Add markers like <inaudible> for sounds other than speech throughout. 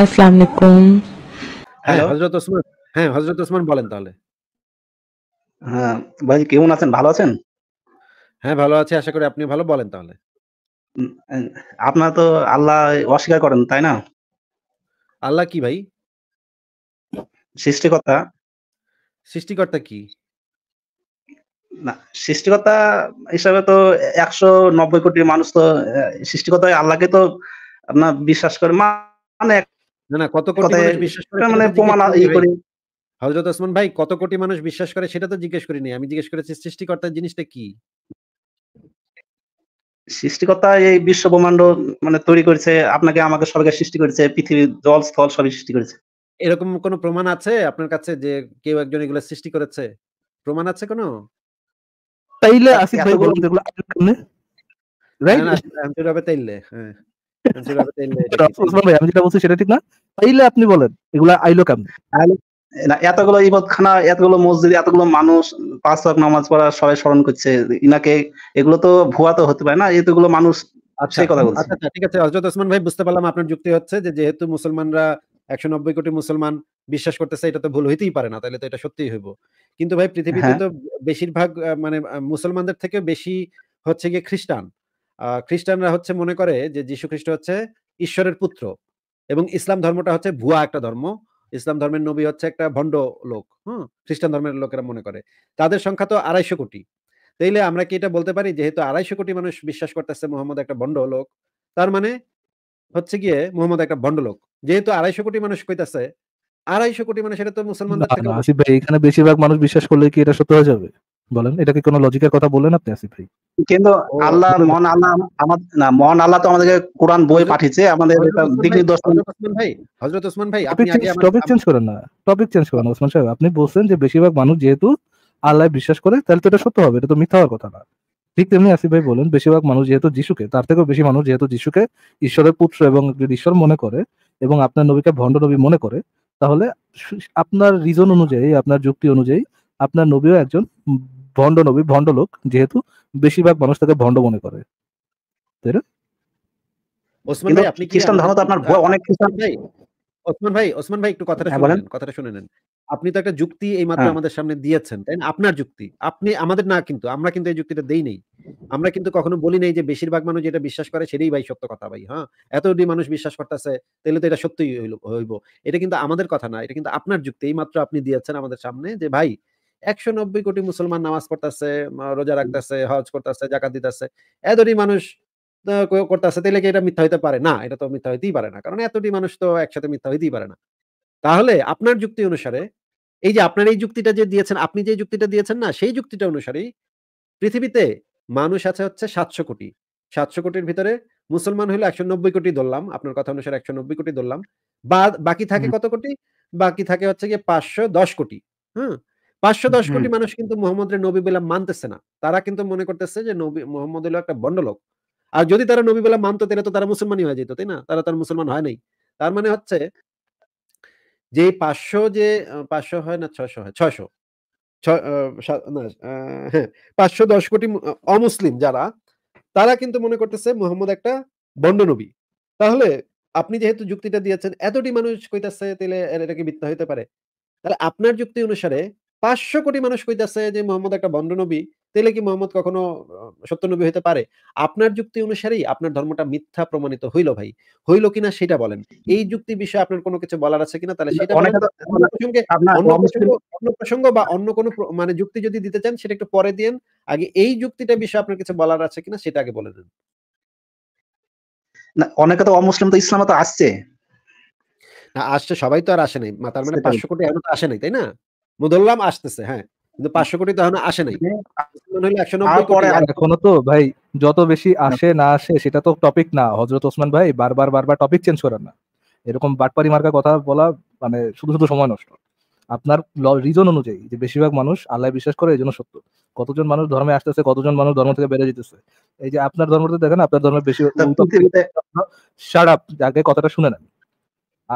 আসসালামু আলাইকুম হ্যাঁ ওসমান হ্যাঁ হযরত ওসমান বলেন তাহলে হ্যাঁ ভাই কেমন আছেন ভালো আছেন হ্যাঁ ভালো আছি আশা করি আপনি ভালো বলেন তাহলে তো আল্লাহ অস্বীকার করেন তাই না আল্লাহ কি ভাই সৃষ্টিকর্তা সৃষ্টিকর্তা কি না সৃষ্টিকর্তা হিসাবে তো একশো নব্বই কোটি মানুষ তো সৃষ্টিকর্তা আল্লাহকে তো আপনার বিশ্বাস করে মানে না না কত মানে ওসমান ভাই কত কোটি মানুষ বিশ্বাস করে সেটা তো জিজ্ঞেস করিনি আমি জিজ্ঞেস করেছি সৃষ্টিকর্তার জিনিসটা কি সৃষ্টিকর্তা এই বিশ্ব ব্রহ্মাণ্ড মানে তৈরি করেছে আপনাকে আমাকে সবাইকে সৃষ্টি করেছে পৃথিবী জল স্থল সবই সৃষ্টি করেছে এরকম কোনো প্রমাণ আছে আপনার কাছে যে কেউ একজন এগুলো সৃষ্টি করেছে প্রমাণ আছে কোনো তাইলে আসিফ ভাই বলুন যেগুলো রাইট তাইলে হ্যাঁ আমি যেটা বলছি সেটা ঠিক না তাইলে আপনি বলেন এগুলা আইলো কেমন না এতগুলো ইবাদখানা এতগুলো মসজিদ এতগুলো মানুষ পাঁচ লাখ নামাজ পড়া সবাই স্মরণ করছে ইনাকে এগুলো তো ভুয়া তো হতে পারে না এতগুলো মানুষ আচ্ছা, আচ্ছা, আচ্ছা ঠিক আছে অজত ওসমান ভাই বুঝতে পারলাম আপনার যুক্তি হচ্ছে যে যেহেতু মুসলমানরা একশো নব্বই কোটি মুসলমান বিশ্বাস করতেছে এটা তো ভুল হইতেই পারে না তাহলে তো এটা সত্যিই হইব কিন্তু ভাই পৃথিবীতে হ্যাঁ। তো বেশিরভাগ মানে মুসলমানদের থেকে বেশি হচ্ছে গিয়ে খ্রিস্টান খ্রিস্টানরা হচ্ছে মনে করে যে যীশু খ্রিস্ট হচ্ছে ঈশ্বরের পুত্র এবং ইসলাম ধর্মটা হচ্ছে ভুয়া একটা ধর্ম ইসলাম ধর্মের নবী হচ্ছে একটা ভণ্ড লোক হ্যাঁ খ্রিস্টান ধর্মের লোকেরা মনে করে তাদের সংখ্যা তো আড়াইশো কোটি তাইলে আমরা কি এটা বলতে পারি যেহেতু আড়াইশো কোটি মানুষ বিশ্বাস করতেছে মোহাম্মদ একটা ভণ্ড লোক তার মানে হচ্ছে গিয়ে মোহাম্মদ একটা ভণ্ড লোক যেহেতু আড়াইশো কোটি মানুষ কইতাছে আড়াইশো কোটি মানুষ এটা তো মুসলমান এখানে বেশিরভাগ মানুষ বিশ্বাস করলে কি এটা সত্য হয়ে যাবে বলেন এটা কি কোনো লজিকের কথা বলেন আপনি আসিফ ভাই কিন্তু আল্লাহ মন আল্লাহ আমাদের না মন আল্লাহ তো আমাদেরকে কোরআন বই পাঠিয়েছে আমাদের দিক নির্দেশন ভাই হযরত ওসমান ভাই আপনি আগে টপিক চেঞ্জ করেন না টপিক চেঞ্জ করেন ওসমান সাহেব আপনি বলছেন যে বেশিরভাগ মানুষ যেহেতু আল্লাহ বিশ্বাস করে তাহলে তো এটা সত্য হবে এটা তো মিথ্যা হওয়ার কথা না ঠিক তেমনি আসিফ ভাই বলেন বেশিরভাগ মানুষ যেহেতু যিশুকে তার থেকেও বেশি মানুষ যেহেতু যিশুকে ঈশ্বরের পুত্র এবং ঈশ্বর মনে করে এবং আপনার নবীকে ভণ্ড নবী মনে করে তাহলে আপনার রিজন অনুযায়ী আপনার যুক্তি অনুযায়ী আপনার নবীও একজন ভণ্ড নবী ভণ্ড লোক যেহেতু বেশিরভাগ মানুষ তাকে ভণ্ড মনে করে তাই না হ্যাঁ, আপনি তো একটা যুক্তি এই মাত্র হ্যাঁ। আমাদের সামনে দিয়েছেন তাই না আপনার যুক্তি আপনি আমাদের না কিন্তু আমরা কিন্তু এই যুক্তিটা দেই আমরা কিন্তু কখনো বলি নাই যে বেশিরভাগ মানুষ যেটা বিশ্বাস করে সেটাই ভাই সত্য কথা ভাই হ্যাঁ এত যদি মানুষ বিশ্বাস করতেছে তাহলে তো এটা সত্যই হইব এটা কিন্তু আমাদের কথা না এটা কিন্তু আপনার যুক্তি এই মাত্র আপনি দিয়েছেন আমাদের সামনে যে ভাই একশো নব্বই কোটি মুসলমান নামাজ পড়তেছে রোজা রাখতেছে হজ করতেছে জাকাত দিতেছে এতটি মানুষ করতেছে তাহলে কি এটা মিথ্যা হইতে পারে না এটা তো মিথ্যা হইতেই পারে না কারণ এতটি মানুষ তো একসাথে মিথ্যা হইতেই পারে না তাহলে আপনার যুক্তি অনুসারে এই যে আপনার এই যুক্তিটা যে দিয়েছেন আপনি যে যুক্তিটা দিয়েছেন না সেই যুক্তিটা অনুসারেই পৃথিবীতে মানুষ আছে হচ্ছে সাতশো কোটি সাতশো কোটির ভিতরে মুসলমান হলে একশো নব্বই কোটি ধরলাম আপনার কথা অনুসারে একশো নব্বই কোটি ধরলাম বা বাকি থাকে কত কোটি বাকি থাকে হচ্ছে গিয়ে পাঁচশো দশ কোটি হ্যাঁ পাঁচশো দশ কোটি মানুষ কিন্তু মোহাম্মদ নবী বেলা মানতেছে না তারা কিন্তু মনে করতেছে যে নবী মোহাম্মদ হলো একটা লোক আর যদি তারা নবী বেলা মানতো তাহলে তো তারা মুসলমানই হয়ে যেত তাই না তারা তার মুসলমান হয় নাই তার মানে হচ্ছে যে পাঁচশো যে পাঁচশো হয় না ছয়শো হয় ছয়শো হ্যাঁ, পাঁচশো দশ কোটি অমুসলিম যারা তারা কিন্তু মনে করতেছে মোহাম্মদ একটা বন্ড নবী তাহলে আপনি যেহেতু যুক্তিটা দিয়েছেন এতটি মানুষ কইতাছে তাহলে এটা কি মিথ্যা হইতে পারে তাহলে আপনার যুক্তি অনুসারে পাঁচশো কোটি মানুষ কইতেছে যে মোহাম্মদ একটা বন্ড নবী তাহলে কি মোহাম্মদ কখনো সত্য নবী হইতে পারে আপনার যুক্তি অনুসারেই আপনার ধর্মটা মিথ্যা প্রমাণিত হইল ভাই হইল কিনা সেটা বলেন এই যুক্তি বিষয়ে আপনার কোনো কিছু বলার আছে কিনা তাহলে সেটা অন্য প্রসঙ্গ বা অন্য কোনো মানে যুক্তি যদি দিতে চান সেটা একটু পরে দিয়েন আগে এই যুক্তিটা বিষয়ে আপনার কিছু বলার আছে কিনা সেটা আগে বলে দেন অনেকে তো অমুসলিম তো ইসলামে তো আসছে আসছে সবাই তো আর আসে নাই মাতার মানে পাঁচশো কোটি এখন তো আসে নাই তাই না মুদল্লাম আসতেছে হ্যাঁ কিন্তু পাঁচশো কোটি তখন আসে নাই হ্যাঁ। এখনো তো ভাই যত বেশি আসে না আসে সেটা তো টপিক না হজরত ওসমান ভাই বারবার বারবার টপিক চেঞ্জ করেন না এরকম বাটপারি মার্কা কথা বলা মানে শুধু শুধু সময় নষ্ট আপনার রিজন অনুযায়ী যে বেশিরভাগ মানুষ আল্লাহ বিশ্বাস করে এই জন্য সত্য কতজন মানুষ ধর্মে আসতেছে কতজন মানুষ ধর্ম থেকে বেড়ে যেতেছে এই যে আপনার ধর্মটা দেখেন আপনার ধর্মের বেশি সারা আগে কথাটা শুনে নেন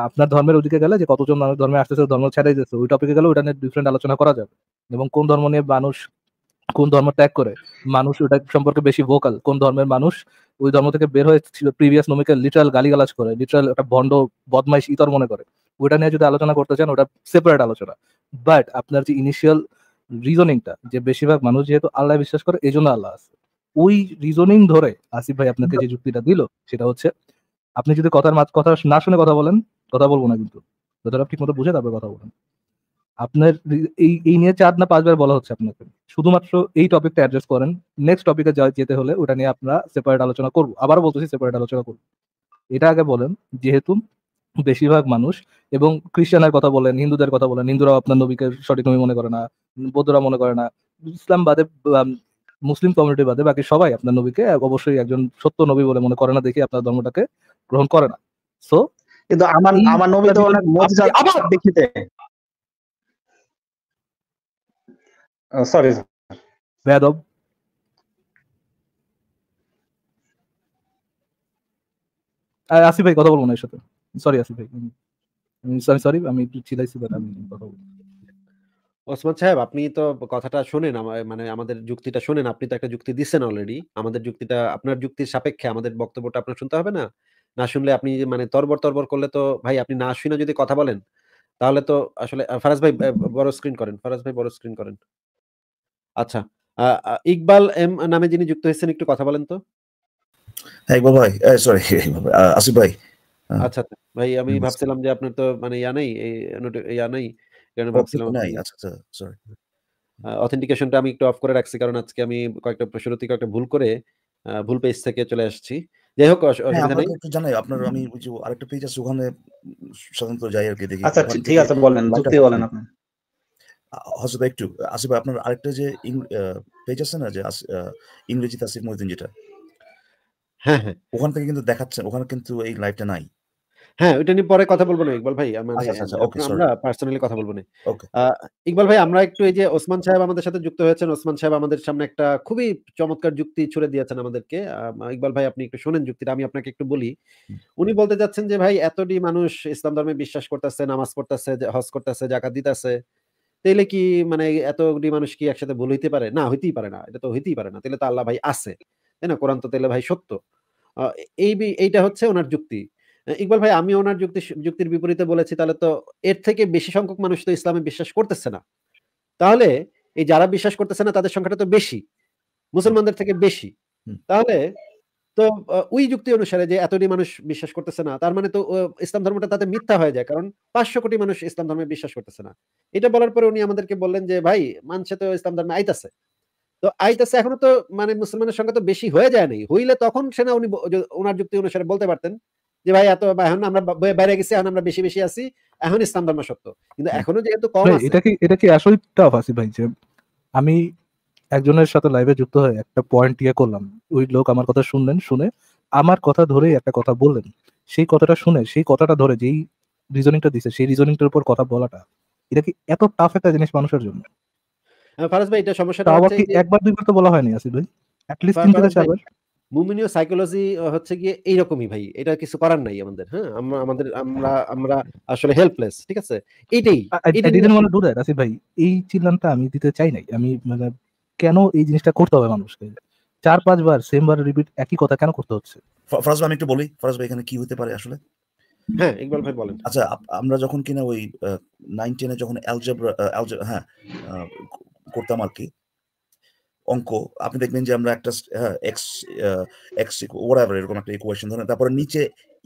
আপনার ধর্মের ওদিকে গেলে যে কতজন মানুষ ধর্মে আসতেছে ধর্ম ছেড়ে যাচ্ছে ওই টপিকে গেলে ওটা নিয়ে ডিফারেন্ট আলোচনা করা যাবে এবং কোন ধর্ম নিয়ে মানুষ কোন ধর্ম ত্যাগ করে মানুষ ওটা সম্পর্কে বেশি ভোকাল কোন ধর্মের মানুষ ওই ধর্ম থেকে বের হয়েছিল প্রিভিয়াস নমিকে লিটারাল গালিগালাজ করে লিটারাল একটা ভণ্ড বদমাইশ ইতর মনে করে ওটা নিয়ে যদি আলোচনা করতে চান ওটা সেপারেট আলোচনা বাট আপনার যে ইনিশিয়াল রিজনিংটা যে বেশিরভাগ মানুষ যেহেতু আল্লাহ বিশ্বাস করে এই জন্য আল্লাহ আছে ওই রিজনিং ধরে আসিফ ভাই আপনাকে যে যুক্তিটা দিল সেটা হচ্ছে আপনি যদি কথার কথা না শুনে কথা বলেন কথা বলবো না কিন্তু যতটা ঠিক মতো বুঝে তারপরে কথা বলেন আপনার এই এই নিয়ে চার না পাঁচবার বলা হচ্ছে আপনাকে শুধুমাত্র এই টপিকটা অ্যাড্রেস করেন নেক্সট টপিকে যেতে হলে ওটা নিয়ে আপনারা সেপারেট আলোচনা করবো আবার বলতেছি সেপারেট আলোচনা করবো এটা আগে বলেন যেহেতু বেশিরভাগ মানুষ এবং খ্রিস্টানের কথা বলেন হিন্দুদের কথা বলেন হিন্দুরাও আপনার নবীকে সঠিক নবী মনে করে না বৌদ্ধরা মনে করে না ইসলাম বাদে মুসলিম কমিউনিটি বাদে বাকি সবাই আপনার নবীকে অবশ্যই একজন সত্য নবী বলে মনে করে না দেখি আপনার ধর্মটাকে গ্রহণ করে না সো কিন্তু আমার আমার নবী তো অনেক মজা দেখিতে সরি বেদব আসিফ ভাই কথা বলবো না এর সাথে সরি আসিফ ভাই সরি আমি একটু চিলাইছি বাট আমি কথা বলবো ওসমান সাহেব আপনি তো কথাটা শোনেন মানে আমাদের যুক্তিটা শোনেন আপনি তো একটা যুক্তি দিচ্ছেন অলরেডি আমাদের যুক্তিটা আপনার যুক্তির সাপেক্ষে আমাদের বক্তব্যটা আপনার শুনতে হবে না না শুনলে আপনি মানে তরবর তরবর করলে তো ভাই আপনি না শুনে যদি কথা বলেন তাহলে তো আসলে ফারাজ ভাই বড় স্ক্রিন করেন ফারাজ ভাই বড় স্ক্রিন করেন আচ্ছা ইকবাল এম নামে যিনি যুক্ত হয়েছেন একটু কথা বলেন তো ইকবাল ভাই সরি <laughs> আসিফ ভাই আচ্ছা, আচ্ছা ভাই আমি ভাবছিলাম যে আপনার তো মানে ইয়া নেই ইয়া নেই অথেন্টিকেশনটা আচ্ছা, আচ্ছা, আমি একটু অফ করে রাখছি কারণ আজকে আমি কয়েকটা শুরুতে কয়েকটা ভুল করে ভুল পেজ থেকে চলে আসছি যাই হোক হ্যাঁ, একটু জানাই আপনার আমি ওই যে আরেকটা পেজ আছে ওখানে সাধারণত যাই আর কি দেখি আচ্ছা, আচ্ছা ঠিক আছে বলেন যুক্তি বলেন আপনি একটু আসিফ আপনার আরেকটা যে পেজ আছে না যে ইংরেজিতে আসিফ মহিউদ্দিন যেটা হ্যাঁ হ্যাঁ ওখান থেকে কিন্তু দেখাচ্ছেন ওখানে কিন্তু এই লাইভটা নাই হ্যাঁ ওইটা নিয়ে পরে কথা বলবো না ইকবাল ভাই আচ্ছা, আচ্ছা, আচ্ছা, আমরা পার্সোনালি কথা বলবো না ইকবাল ভাই আমরা একটু এই যে ওসমান সাহেব আমাদের সাথে যুক্ত হয়েছেন ওসমান সাহেব আমাদের সামনে একটা খুবই চমৎকার যুক্তি ছুড়ে দিয়েছেন আমাদেরকে ইকবাল ভাই আপনি একটু শোনেন যুক্তিটা আমি আপনাকে একটু বলি উনি বলতে যাচ্ছেন যে ভাই এতটি মানুষ ইসলাম ধর্মে বিশ্বাস করতেছে নামাজ পড়তেছে হজ করতেছে জাকাত দিতেছে তাইলে কি মানে এতটি মানুষ কি একসাথে ভুল হইতে পারে না হইতেই পারে না এটা তো হইতেই পারে না তাহলে তো আল্লাহ ভাই আছে তাই না কোরআন তো তাহলে ভাই সত্য এই এইটা হচ্ছে ওনার যুক্তি ইকবাল ভাই আমি ওনার যুক্তি যুক্তির বিপরীতে বলেছি তাহলে তো এর থেকে বেশি সংখ্যক মানুষ তো ইসলামে বিশ্বাস করতেছে না তাহলে এই যারা বিশ্বাস করতেছে না তাদের সংখ্যাটা তো বেশি মুসলমানদের থেকে বেশি তাহলে তো ওই যুক্তি অনুসারে যে এতটি মানুষ বিশ্বাস করতেছে না তার মানে তো ইসলাম ধর্মটা তাতে মিথ্যা হয়ে যায় কারণ পাঁচশো কোটি মানুষ ইসলাম ধর্মে বিশ্বাস করতেছে না এটা বলার পরে উনি আমাদেরকে বললেন যে ভাই মানছে তো ইসলাম ধর্মে আইতাছে তো আইতাছে এখনো তো মানে মুসলমানের সংখ্যা তো বেশি হয়ে যায় নাই হইলে তখন সেনা উনি ওনার যুক্তি অনুসারে বলতে পারতেন যে ভাই এত এখন আমরা বাইরে গেছি এখন আমরা বেশি বেশি আছি এখন ইসলাম ধর্ম সত্য কিন্তু হ্যাঁ। এখনো যেহেতু কম আছে এটা কি এটা কি আসলে টাফ আছে ভাই যে আমি একজনের সাথে লাইভে যুক্ত হয়ে একটা পয়েন্ট ইয়ে করলাম ওই লোক আমার কথা শুনলেন শুনে আমার কথা ধরে একটা কথা বললেন সেই কথাটা শুনে সেই কথাটা ধরে যেই রিজনিংটা দিছে সেই রিজনিংটার উপর কথা বলাটা এটা কি এত টাফ একটা জিনিস মানুষের জন্য ফারাজ ভাই এটা সমস্যাটা আবার কি একবার দুইবার তো বলা হয়নি আসিফ ভাই অ্যাট লিস্ট তিন থেকে চারবার মুমিনীয় সাইকোলজি হচ্ছে গিয়ে এইরকমই ভাই এটা কিছু করার নাই আমাদের হ্যাঁ আমরা আমাদের হ্যাঁ। আমরা আমরা আসলে হেল্পলেস ঠিক আছে এইটাই আসিফ ভাই এই চিল্লানটা আমি দিতে চাই নাই আমি মানে কেন এই জিনিসটা করতে হবে মানুষকে চার পাঁচবার সেম বার রিপিট একই কথা কেন করতে হচ্ছে ফরাজ ভাই আমি একটু বলি ফরাজ ভাই এখানে কি হতে পারে আসলে হ্যাঁ ইকবাল ভাই বলেন আচ্ছা আমরা যখন কিনা ওই নাইন টেনে যখন অ্যালজেব্রা হ্যাঁ করতাম আর কি অঙ্ক আপনি দেখবেন যে আমরা একটা এক্স এক্স এরকম একটা ইকুয়েশন ধরেন তারপরে নিচে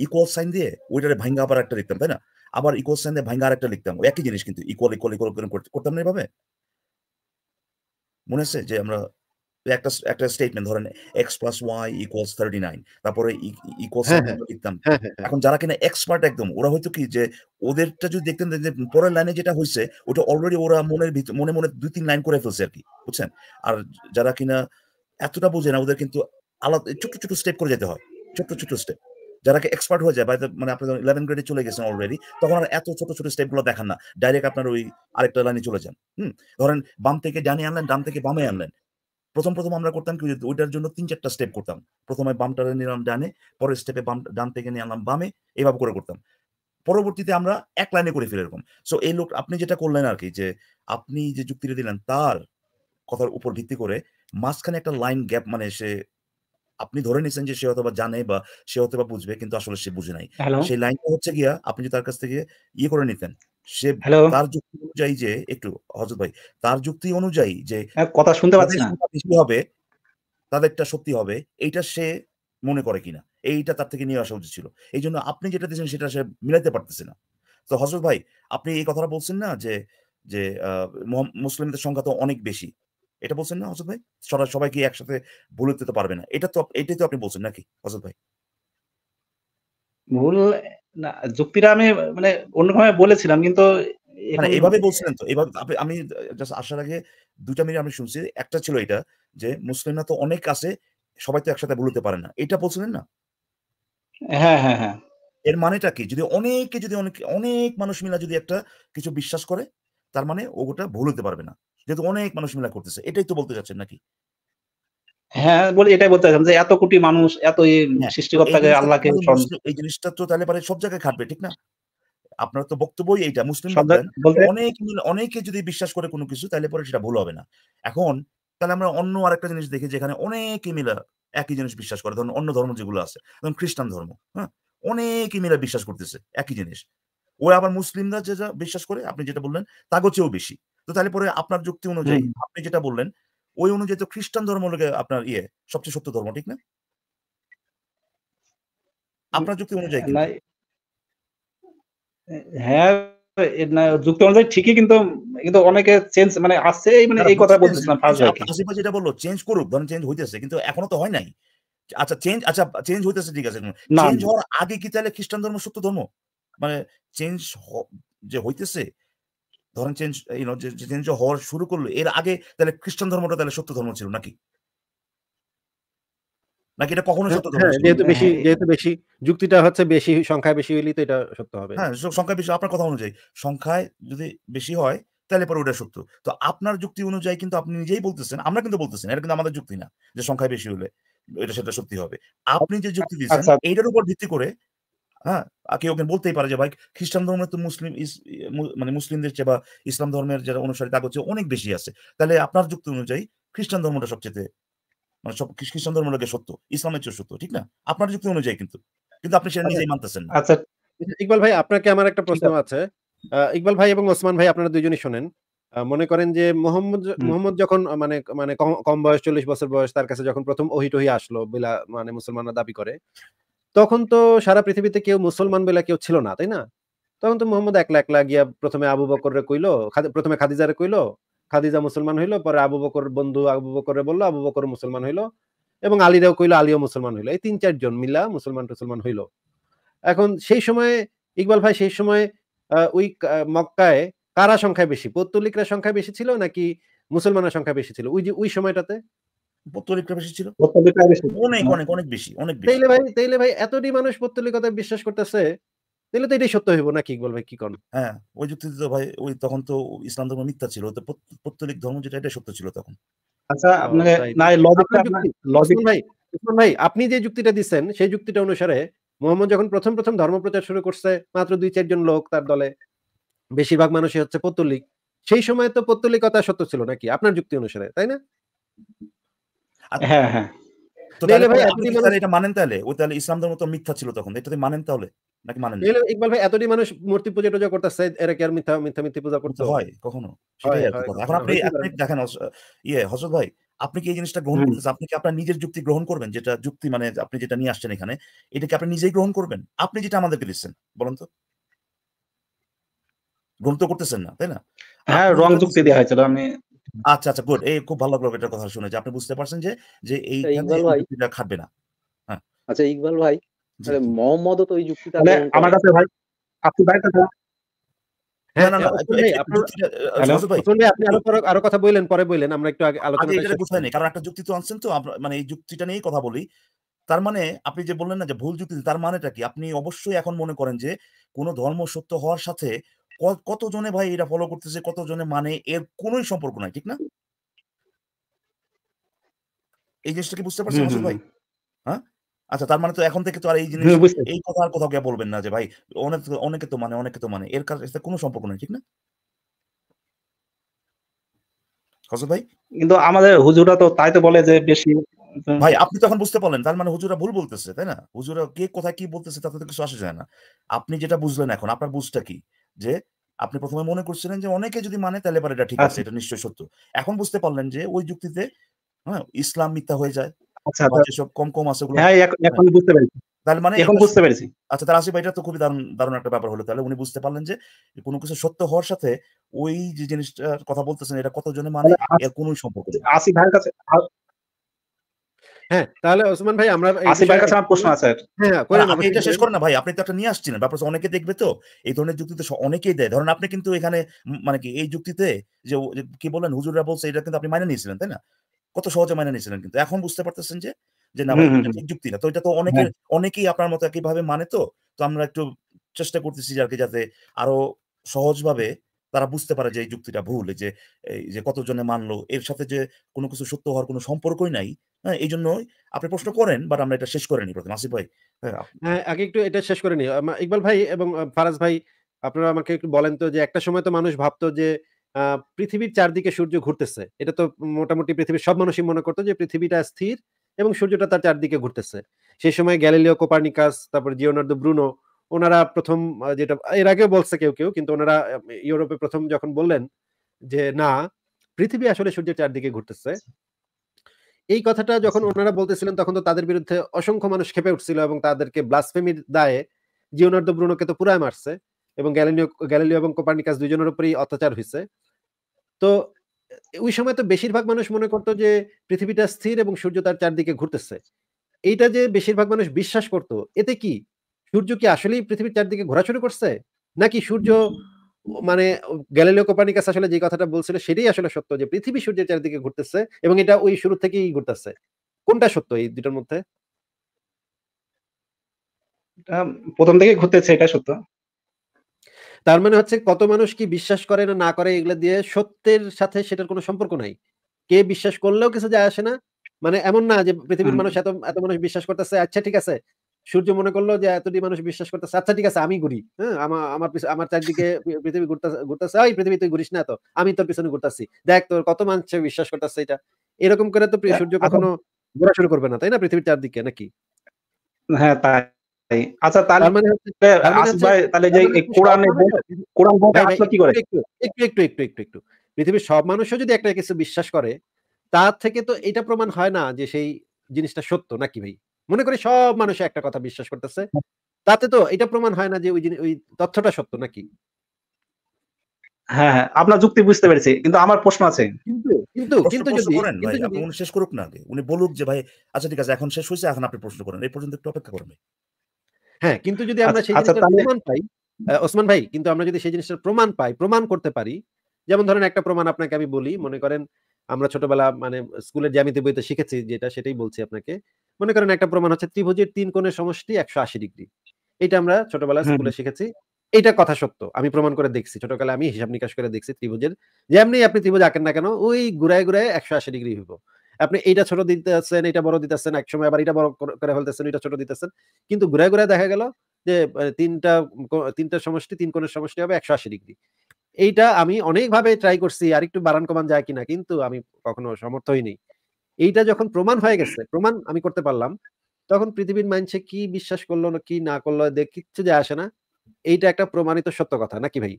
ইকুয়াল সাইন দিয়ে ওইটারে ভাঙ্গা আবার একটা লিখতাম তাই না আবার ইকুয়াল সাইন দিয়ে ভাঙ্গা আর একটা লিখতাম একই জিনিস কিন্তু ইকুয়াল ইকুয়াল ইকুয়াল করতাম না এভাবে মনে আছে যে আমরা একটা একটা স্টেটমেন্ট ধরেন X plus Y equals thirty nine তারপরে ইকুয়ালস e, হ্যাঁ, হ্যাঁ। লিখতাম হ্যাঁ, এখন যারা কিনা এক্সপার্ট একদম ওরা হয়তো কি যে ওদেরটা যদি দেখতেন যে পরের লাইনে যেটা হয়েছে ওটা অলরেডি ওরা মনের ভিতর মনে মনে দুই তিন লাইন করে ফেলছে আর কি বুঝছেন আর যারা কিনা এতটা বোঝে না ওদের কিন্তু আলাদা ছোট ছোট স্টেপ করে যেতে হয় ছোট ছোট স্টেপ যারা কি এক্সপার্ট হয়ে যায় মানে আপনি ইলেভেন গ্রেডে চলে গেছেন অলরেডি তখন আর এত ছোট ছোট স্টেপগুলো দেখান না ডাইরেক্ট আপনার ওই আরেকটা লাইনে চলে যান হুম ধরেন বাম থেকে ডানে আনলেন ডান থেকে বামে আনলেন প্রথম প্রথম আমরা করতাম কি ওইটার জন্য তিন চারটা স্টেপ করতাম প্রথমে বামটারে নিলাম ডানে পরের স্টেপে বাম ডান থেকে নিয়ে আনলাম বামে এভাবে করে করতাম পরবর্তীতে আমরা এক লাইনে করে ফেলে এরকম সো এই লোক আপনি যেটা করলেন আর কি যে আপনি যে যুক্তিটা দিলেন তার কথার উপর ভিত্তি করে মাঝখানে একটা লাইন গ্যাপ মানে সে আপনি ধরে নিয়েছেন যে সে হয়তো বা জানে বা সে হয়তো বা বুঝবে কিন্তু আসলে সে বুঝে নাই সেই লাইনটা হচ্ছে গিয়া আপনি যদি তার কাছ থেকে ইয়ে করে নিতেন সে তার যুক্তি অনুযায়ী যে একটু হজরত ভাই তার যুক্তি অনুযায়ী যে হ্যাঁ, কথা শুনতে পাচ্ছি না বেশি হবে তাদেরটা সত্যি হবে এইটা সে মনে করে কিনা এইটা তার থেকে নিয়ে আসা উচিত ছিল এই জন্য আপনি যেটা সেটা সে মিলাইতে পারতেছে না তো হজরত ভাই আপনি এই কথাটা বলছেন না যে যে মুসলিমদের সংখ্যা তো অনেক বেশি এটা বলছেন না হজরত ভাই সবাই সবাইকে একসাথে ভুল দিতে পারবে না এটা তো এটাই তো আপনি বলছেন নাকি হজরত ভাই ভুল না যুক্তিটা আমি মানে অন্যভাবে বলেছিলাম কিন্তু মানে এভাবে বলছিলেন তো আমি জাস্ট আসার আগে দুটা মিনিট আমি শুনছি একটা ছিল এটা যে মুসলিমরা তো অনেক আছে সবাই তো একসাথে বলতে পারে না এটা বলছিলেন না হ্যাঁ হ্যাঁ হ্যাঁ এর মানেটা কি যদি অনেকে যদি অনেক অনেক মানুষ মিলা যদি একটা কিছু বিশ্বাস করে তার মানে ওটা ভুল হতে পারবে না যেহেতু অনেক মানুষ মিলা করতেছে এটাই তো বলতে চাচ্ছেন নাকি হ্যাঁ বলে এটাই এত কোটি মানুষ হ্যাঁ, এই জিনিসটা তো তাহলে মানে সব জায়গায় খাটবে ঠিক না আপনার তো বক্তব্যই এটা মুসলিম অনেক অনেকে যদি বিশ্বাস করে কোনো কিছু তাহলে পরে সেটা ভুল হবে না এখন তাহলে আমরা অন্য আরেকটা জিনিস দেখি যেখানে অনেকে মিলে একই জিনিস বিশ্বাস করে ধরুন অন্য ধর্ম যেগুলো আছে ধরুন খ্রিস্টান ধর্ম হ্যাঁ অনেকে মিলে বিশ্বাস করতেছে একই জিনিস ওই আবার মুসলিমরা যে বিশ্বাস করে আপনি যেটা বললেন চেয়েও বেশি তো তাহলে পরে আপনার যুক্তি অনুযায়ী আপনি যেটা বললেন ওই অনুযায়ী তো খ্রিস্টান ধর্ম আপনার ইয়ে সবচেয়ে সত্য ধর্ম ঠিক না আপনার যুক্তি অনুযায়ী হ্যাঁ অনুযায়ী ঠিকই কিন্তু কিন্তু অনেকে চেঞ্জ মানে মানে এই কথা বলতেছিলাম আসিফা আচ্ছা, যেটা বললো চেঞ্জ করুক ধরেন চেঞ্জ হইতেছে কিন্তু এখনো তো হয় নাই আচ্ছা চেঞ্জ আচ্ছা চেঞ্জ হইতেছে ঠিক আছে চেঞ্জ হওয়ার আগে কি তাহলে খ্রিস্টান ধর্ম সত্য ধর্ম মানে চেঞ্জ যে হইতেছে ধরেন চেঞ্জ ইউনো চেঞ্জ হওয়ার শুরু করলো এর আগে তাহলে খ্রিস্টান ধর্মটা তাহলে সত্য ধর্ম ছিল নাকি নাকি এটা কখনো হ্যাঁ, সত্য ধর্ম হ্যাঁ, যেহেতু বেশি হ্যাঁ। যেহেতু বেশি যুক্তিটা হচ্ছে বেশি সংখ্যায় বেশি তো এটা সত্য হবে হ্যাঁ বেশি আপনার কথা অনুযায়ী সংখ্যায় যদি বেশি হয় তাহলে পরে ওটা সত্য তো আপনার যুক্তি অনুযায়ী কিন্তু আপনি নিজেই বলতেছেন আমরা কিন্তু বলতেছেন এটা কিন্তু আমাদের যুক্তি না যে সংখ্যায় বেশি হলে এটা সেটা সত্যি হবে আপনি যে যুক্তি দিচ্ছেন আচ্ছা। এইটার উপর ভিত্তি করে হ্যাঁ কেউ বলতেই পারে যে ভাই খ্রিস্টান ধর্মের তো মুসলিম ইয়ে, মানে মুসলিমদের চেয়ে বা ইসলাম ধর্মের যারা অনুসারী তা চেয়ে অনেক বেশি আছে তাহলে আপনার যুক্তি অনুযায়ী খ্রিস্টান ধর্মটা সবচেয়ে মানে সব খ্রিস্টান ধর্মটাকে সত্য ইসলামের চেয়ে সত্য ঠিক না আপনার যুক্তি অনুযায়ী কিন্তু কিন্তু আপনি সেটা নিজেই আচ্ছা। মানতেছেন না আচ্ছা ইকবাল ভাই আপনাকে আমার একটা প্রশ্ন আছে ইকবাল ভাই এবং ওসমান ভাই আপনারা দুজনই শোনেন মনে করেন যে মোহাম্মদ মোহাম্মদ যখন মানে মানে কম বয়স চল্লিশ বছর বয়স তার কাছে যখন প্রথম ওহি টহি আসলো বিলা মানে মুসলমানরা দাবি করে তখন তো সারা পৃথিবীতে কেউ মুসলমান বলে কেউ ছিল না তাই না তখন তো মোহাম্মদ একলা একলা গিয়া প্রথমে আবু বকররে কইলো প্রথমে খাদিজারে কইলো খাদিজা মুসলমান হইলো পরে আবু বকর বন্ধু আবু বকরে বললো আবু বকর মুসলমান হইলো এবং আলীরাও কইলো আলীও মুসলমান হইলো এই তিন চারজন মিলা মুসলমান টুসলমান হইলো এখন সেই সময়ে ইকবাল ভাই সেই সময় ওই মক্কায় কারা সংখ্যায় বেশি পৌত্তলিকরা সংখ্যায় বেশি ছিল নাকি মুসলমানের সংখ্যা বেশি ছিল ওই যে ওই সময়টাতে পত্তলিকরা বেশি ছিল অনেক হ্যাঁ। অনেক অনেক বেশি অনেক তাইলে ভাই তাইলে ভাই এতটি মানুষ পত্তলিকতায় বিশ্বাস করতেছে তাহলে তো এটাই সত্য হইব না কি বল ভাই কি করবে হ্যাঁ ওই যুক্তি তো ভাই ওই তখন তো ইসলাম ধর্ম মিথ্যা ছিল তো পত্তলিক ধর্ম যেটা এটা সত্য ছিল তখন আচ্ছা আপনাকে না লজিকটা লজিক ভাই ভাই আপনি যে যুক্তিটা দিচ্ছেন সেই যুক্তিটা অনুসারে মোহাম্মদ যখন প্রথম প্রথম ধর্ম প্রচার শুরু করছে মাত্র দুই চারজন লোক তার দলে বেশিরভাগ মানুষই হচ্ছে পত্তলিক সেই সময় তো পত্তলিকতা সত্য ছিল নাকি আপনার যুক্তি অনুসারে তাই না আচ্ছা। হ্যাঁ, হ্যাঁ। মানেন তাহলে ইসলাম মিথ্যা ছিল তখন এটা মানেন তাহলে নাকি মানুষ করতেছে এরা কি আর মিথ্যা মিথ্যা করতে হয় কখনো এখন আপনি দেখেন ইয়ে ভাই আপনি কি এই জিনিসটা গ্রহণ করতেছেন আপনি কি আপনার নিজের যুক্তি গ্রহণ করবেন যেটা যুক্তি মানে আপনি যেটা নিয়ে আসছেন এখানে এটা কি আপনি নিজেই গ্রহণ করবেন আপনি যেটা আমাদেরকে দিচ্ছেন বলুন তো গ্রহণ তো করতেছেন না তাই না হ্যাঁ রং যুক্তি দেওয়া হয়েছিল আমি আচ্ছা আচ্ছা গুড এই খুব ভালো লাগলো এটা কথা শুনে যে আপনি বুঝতে পারছেন যে যে আচ্ছা, এই না হ্যাঁ। আচ্ছা ইকবাল ভাই মোহাম্মদও তো এই যুক্তিটা মানে আমার কাছে ভাই আপনি হ্যাঁ, ভাই আরো কথা বললেন পরে বললেন আমরা একটু যুক্তি আনছেন তো মানে এই যুক্তিটা নিয়েই কথা বলি তার মানে আপনি যে বললেন না যে ভুল যুক্তি তার মানেটা কি আপনি অবশ্যই এখন মনে করেন যে কোন ধর্ম সত্য হওয়ার সাথে কতজনে ভাই এটা ফলো করতেছে কতজনে মানে এর কোন সম্পর্ক নাই ঠিক না এই জিনিসটা কি বুঝতে পারছেন ভাই হ্যাঁ আচ্ছা তার মানে তো এখন থেকে তো আর এই জিনিস এই কথা আর কোথাও বলবেন না যে ভাই অনেক অনেকে তো মানে অনেকে তো মানে এর কাছে কোনো সম্পর্ক নেই ঠিক না ভাই কিন্তু আমাদের হুজুরা তো তাই তো বলে যে বেশি ভাই আপনি তখন বুঝতে পারলেন তার মানে হুজুরা ভুল বলতেছে তাই না হুজুরা কে কোথায় কি বলতেছে তাতে তো কিছু আসে যায় না আপনি যেটা বুঝলেন এখন আপনার বুঝটা কি যে আপনি প্রথমে মনে করছিলেন যে অনেকে যদি মানে তাহলে এবার এটা ঠিক আছে আচ্ছা। এটা নিশ্চয়ই সত্য এখন বুঝতে পারলেন যে ওই যুক্তিতে হ্যাঁ ইসলাম মিথ্যা হয়ে যায় আচ্ছা, আচ্ছা। যেসব কম কম আছে হ্যাঁ, হ্যাঁ। তাহলে মানে এখন বুঝতে পেরেছি আচ্ছা তাহলে আসিফ এটা তো খুবই দারুণ দারুণ একটা ব্যাপার হলো তাহলে উনি বুঝতে পারলেন যে কোনো কিছু সত্য হওয়ার সাথে ওই যে জিনিসটার কথা বলতেছেন এটা কতজনে মানে এর কোনো সম্পর্ক নেই আসিফ ভাইয়ের কাছে হ্যাঁ, তাহলে ওসমান ভাই আমরা আসিফ ভাই কাছে আমার প্রশ্ন আছে হ্যাঁ আপনি এটা শেষ করেন না ভাই আপনি তো একটা নিয়ে আসছেন ব্যাপার অনেকে দেখবে তো এই ধরনের যুক্তিতে অনেকেই দেয় ধরেন আপনি কিন্তু এখানে মানে কি এই যুক্তিতে যে কি বলেন হুজুররা বলছে এটা কিন্তু আপনি মাইনে নিয়েছিলেন তাই না কত সহজে মাইনে নিয়েছিলেন কিন্তু এখন বুঝতে পারতেছেন যে যে না যুক্তি না তো এটা তো অনেকে হ্যাঁ। অনেকেই আপনার মতো একইভাবে মানে তো তো আমরা একটু চেষ্টা করতেছি আর কি যাতে আরো সহজভাবে তারা বুঝতে পারে যে এই যুক্তিটা ভুল যে যে কতজনে মানলো এর সাথে যে কোনো কিছু সত্য হওয়ার কোনো সম্পর্কই নাই হ্যাঁ এই জন্য আপনি প্রশ্ন করেন বাট আমরা এটা শেষ করে নিই আসিফ ভাই হ্যাঁ, হ্যাঁ আগে একটু এটা শেষ করে নিই ইকবাল ভাই এবং ফারাজ ভাই আপনারা আমাকে একটু বলেন তো যে একটা সময় তো মানুষ ভাবতো যে পৃথিবীর চারদিকে সূর্য ঘুরতেছে এটা তো মোটামুটি পৃথিবীর সব মানুষই মনে করতো যে পৃথিবীটা স্থির এবং সূর্যটা তার চারদিকে ঘুরতেছে সেই সময় গ্যালিলিও কোপার্নিকাস তারপর জিওনার্দ ব্রুনো ওনারা প্রথম যেটা এর আগেও বলছে কেউ কেউ কিন্তু ওনারা ইউরোপে প্রথম যখন বললেন যে না পৃথিবী আসলে সূর্যের চারদিকে ঘুরতেছে এই কথাটা যখন আচ্ছা। ওনারা বলতেছিলেন তখন তো তাদের বিরুদ্ধে অসংখ্য মানুষ খেপে উঠছিল এবং তাদেরকে ব্লাসফেমির দায়ে জিওনার্দো ব্রুনোকে তো পুরায় মারছে এবং গ্যালিনিও গ্যালিলিও এবং কোপার্নিকাস দুজনের উপরেই অত্যাচার হয়েছে তো ওই সময় তো বেশিরভাগ মানুষ মনে করতো যে পৃথিবীটা স্থির এবং সূর্য তার চারদিকে ঘুরতেছে এইটা যে বেশিরভাগ মানুষ বিশ্বাস করত এতে কি সূর্য কি আসলেই পৃথিবীর চারদিকে ঘোরাছড়ি করছে নাকি সূর্য মানে গ্যালিলিও কোপানিকাস আসলে যে কথাটা বলছিল সেটাই আসলে সত্য যে পৃথিবী সূর্যের চারিদিকে ঘুরতেছে এবং এটা ওই শুরু থেকেই ঘুরতেছে কোনটা সত্য এই দুটার মধ্যে প্রথম থেকে ঘুরতেছে এটা সত্য তার মানে হচ্ছে কত মানুষ কি বিশ্বাস করে না না করে এগুলো দিয়ে সত্যের সাথে সেটার কোনো সম্পর্ক নাই কে বিশ্বাস করলেও কিছু যায় আসে না মানে এমন না যে পৃথিবীর মানুষ এত এত মানুষ বিশ্বাস করতেছে আচ্ছা ঠিক আছে সূর্য মনে করলো যে এতটি মানুষ বিশ্বাস করতেছে আচ্ছা ঠিক আছে আমি ঘুরি হ্যাঁ আমার আমার আমার চারদিকে পৃথিবী ঘুরতেছে ঘুরতেছে ওই পৃথিবী তুই ঘুরিস না তো আমি তোর পিছনে ঘুরতেছি দেখ তোর কত মানুষ বিশ্বাস করতেছে এটা এরকম করে তো হ্যাঁ, সূর্য কখনো ঘোরা শুরু করবে না তাই না পৃথিবীর চারদিকে নাকি হ্যাঁ তাই বিশ্বাস করে তার থেকে তো এটা প্রমাণ হয় না যে সেই জিনিসটা সত্য নাকি ভাই মনে করি সব মানুষ একটা কথা বিশ্বাস করতেছে তাতে তো এটা প্রমাণ হয় না যে ওই ওই তথ্যটা সত্য নাকি হ্যাঁ, হ্যাঁ আপনার যুক্তি বুঝতে পেরেছি কিন্তু আমার প্রশ্ন আছে কিন্তু কিন্তু যদি উনি শেষ করুক না আগে উনি বলুক যে ভাই আচ্ছা ঠিক আছে এখন শেষ হয়েছে এখন আপনি প্রশ্ন করেন এই পর্যন্ত একটু অপেক্ষা করবে হ্যাঁ কিন্তু যদি আমরা আচ্ছা, সেই আচ্ছা, প্রমাণ পাই ওসমান ভাই কিন্তু আমরা যদি সেই জিনিসটার প্রমাণ পাই প্রমাণ করতে পারি যেমন ধরেন একটা প্রমাণ আপনাকে আমি বলি মনে করেন আমরা ছোটবেলা মানে স্কুলের জ্যামিতি বইতে শিখেছি যেটা সেটাই বলছি আপনাকে মনে করেন একটা প্রমাণ হচ্ছে ত্রিভুজের তিন কোণের সমষ্টি একশো আশি ডিগ্রি এটা আমরা ছোটবেলা স্কুলে শিখেছি এটা কথা সত্য আমি প্রমাণ করে দেখছি ছোটকালে আমি হিসাব নিকাশ করে দেখছি ত্রিভুজের যেমনি আপনি ত্রিভুজ আঁকেন না কেন ওই ঘুরায় ঘুরায় একশো আশি ডিগ্রি হইব আপনি এটা ছোট দিতেছেন এটা বড় দিতেছেন এক সময় আবার এটা বড় করে ফেলতেছেন এটা ছোট দিতেছেন কিন্তু ঘুরে ঘুরে দেখা গেল যে তিনটা তিনটা সমষ্টি তিন কোণের সমষ্টি হবে একশো আশি ডিগ্রি এইটা আমি অনেকভাবে ট্রাই করছি আর একটু বাড়ান কমান যায় কিনা কিন্তু আমি কখনো সমর্থ হইনি এইটা যখন প্রমাণ হয়ে গেছে প্রমাণ আমি করতে পারলাম তখন পৃথিবীর মানুষে কি বিশ্বাস করলো না কি না করলো দেখ কিচ্ছু যে আসে না এইটা একটা প্রমাণিত সত্য কথা নাকি ভাই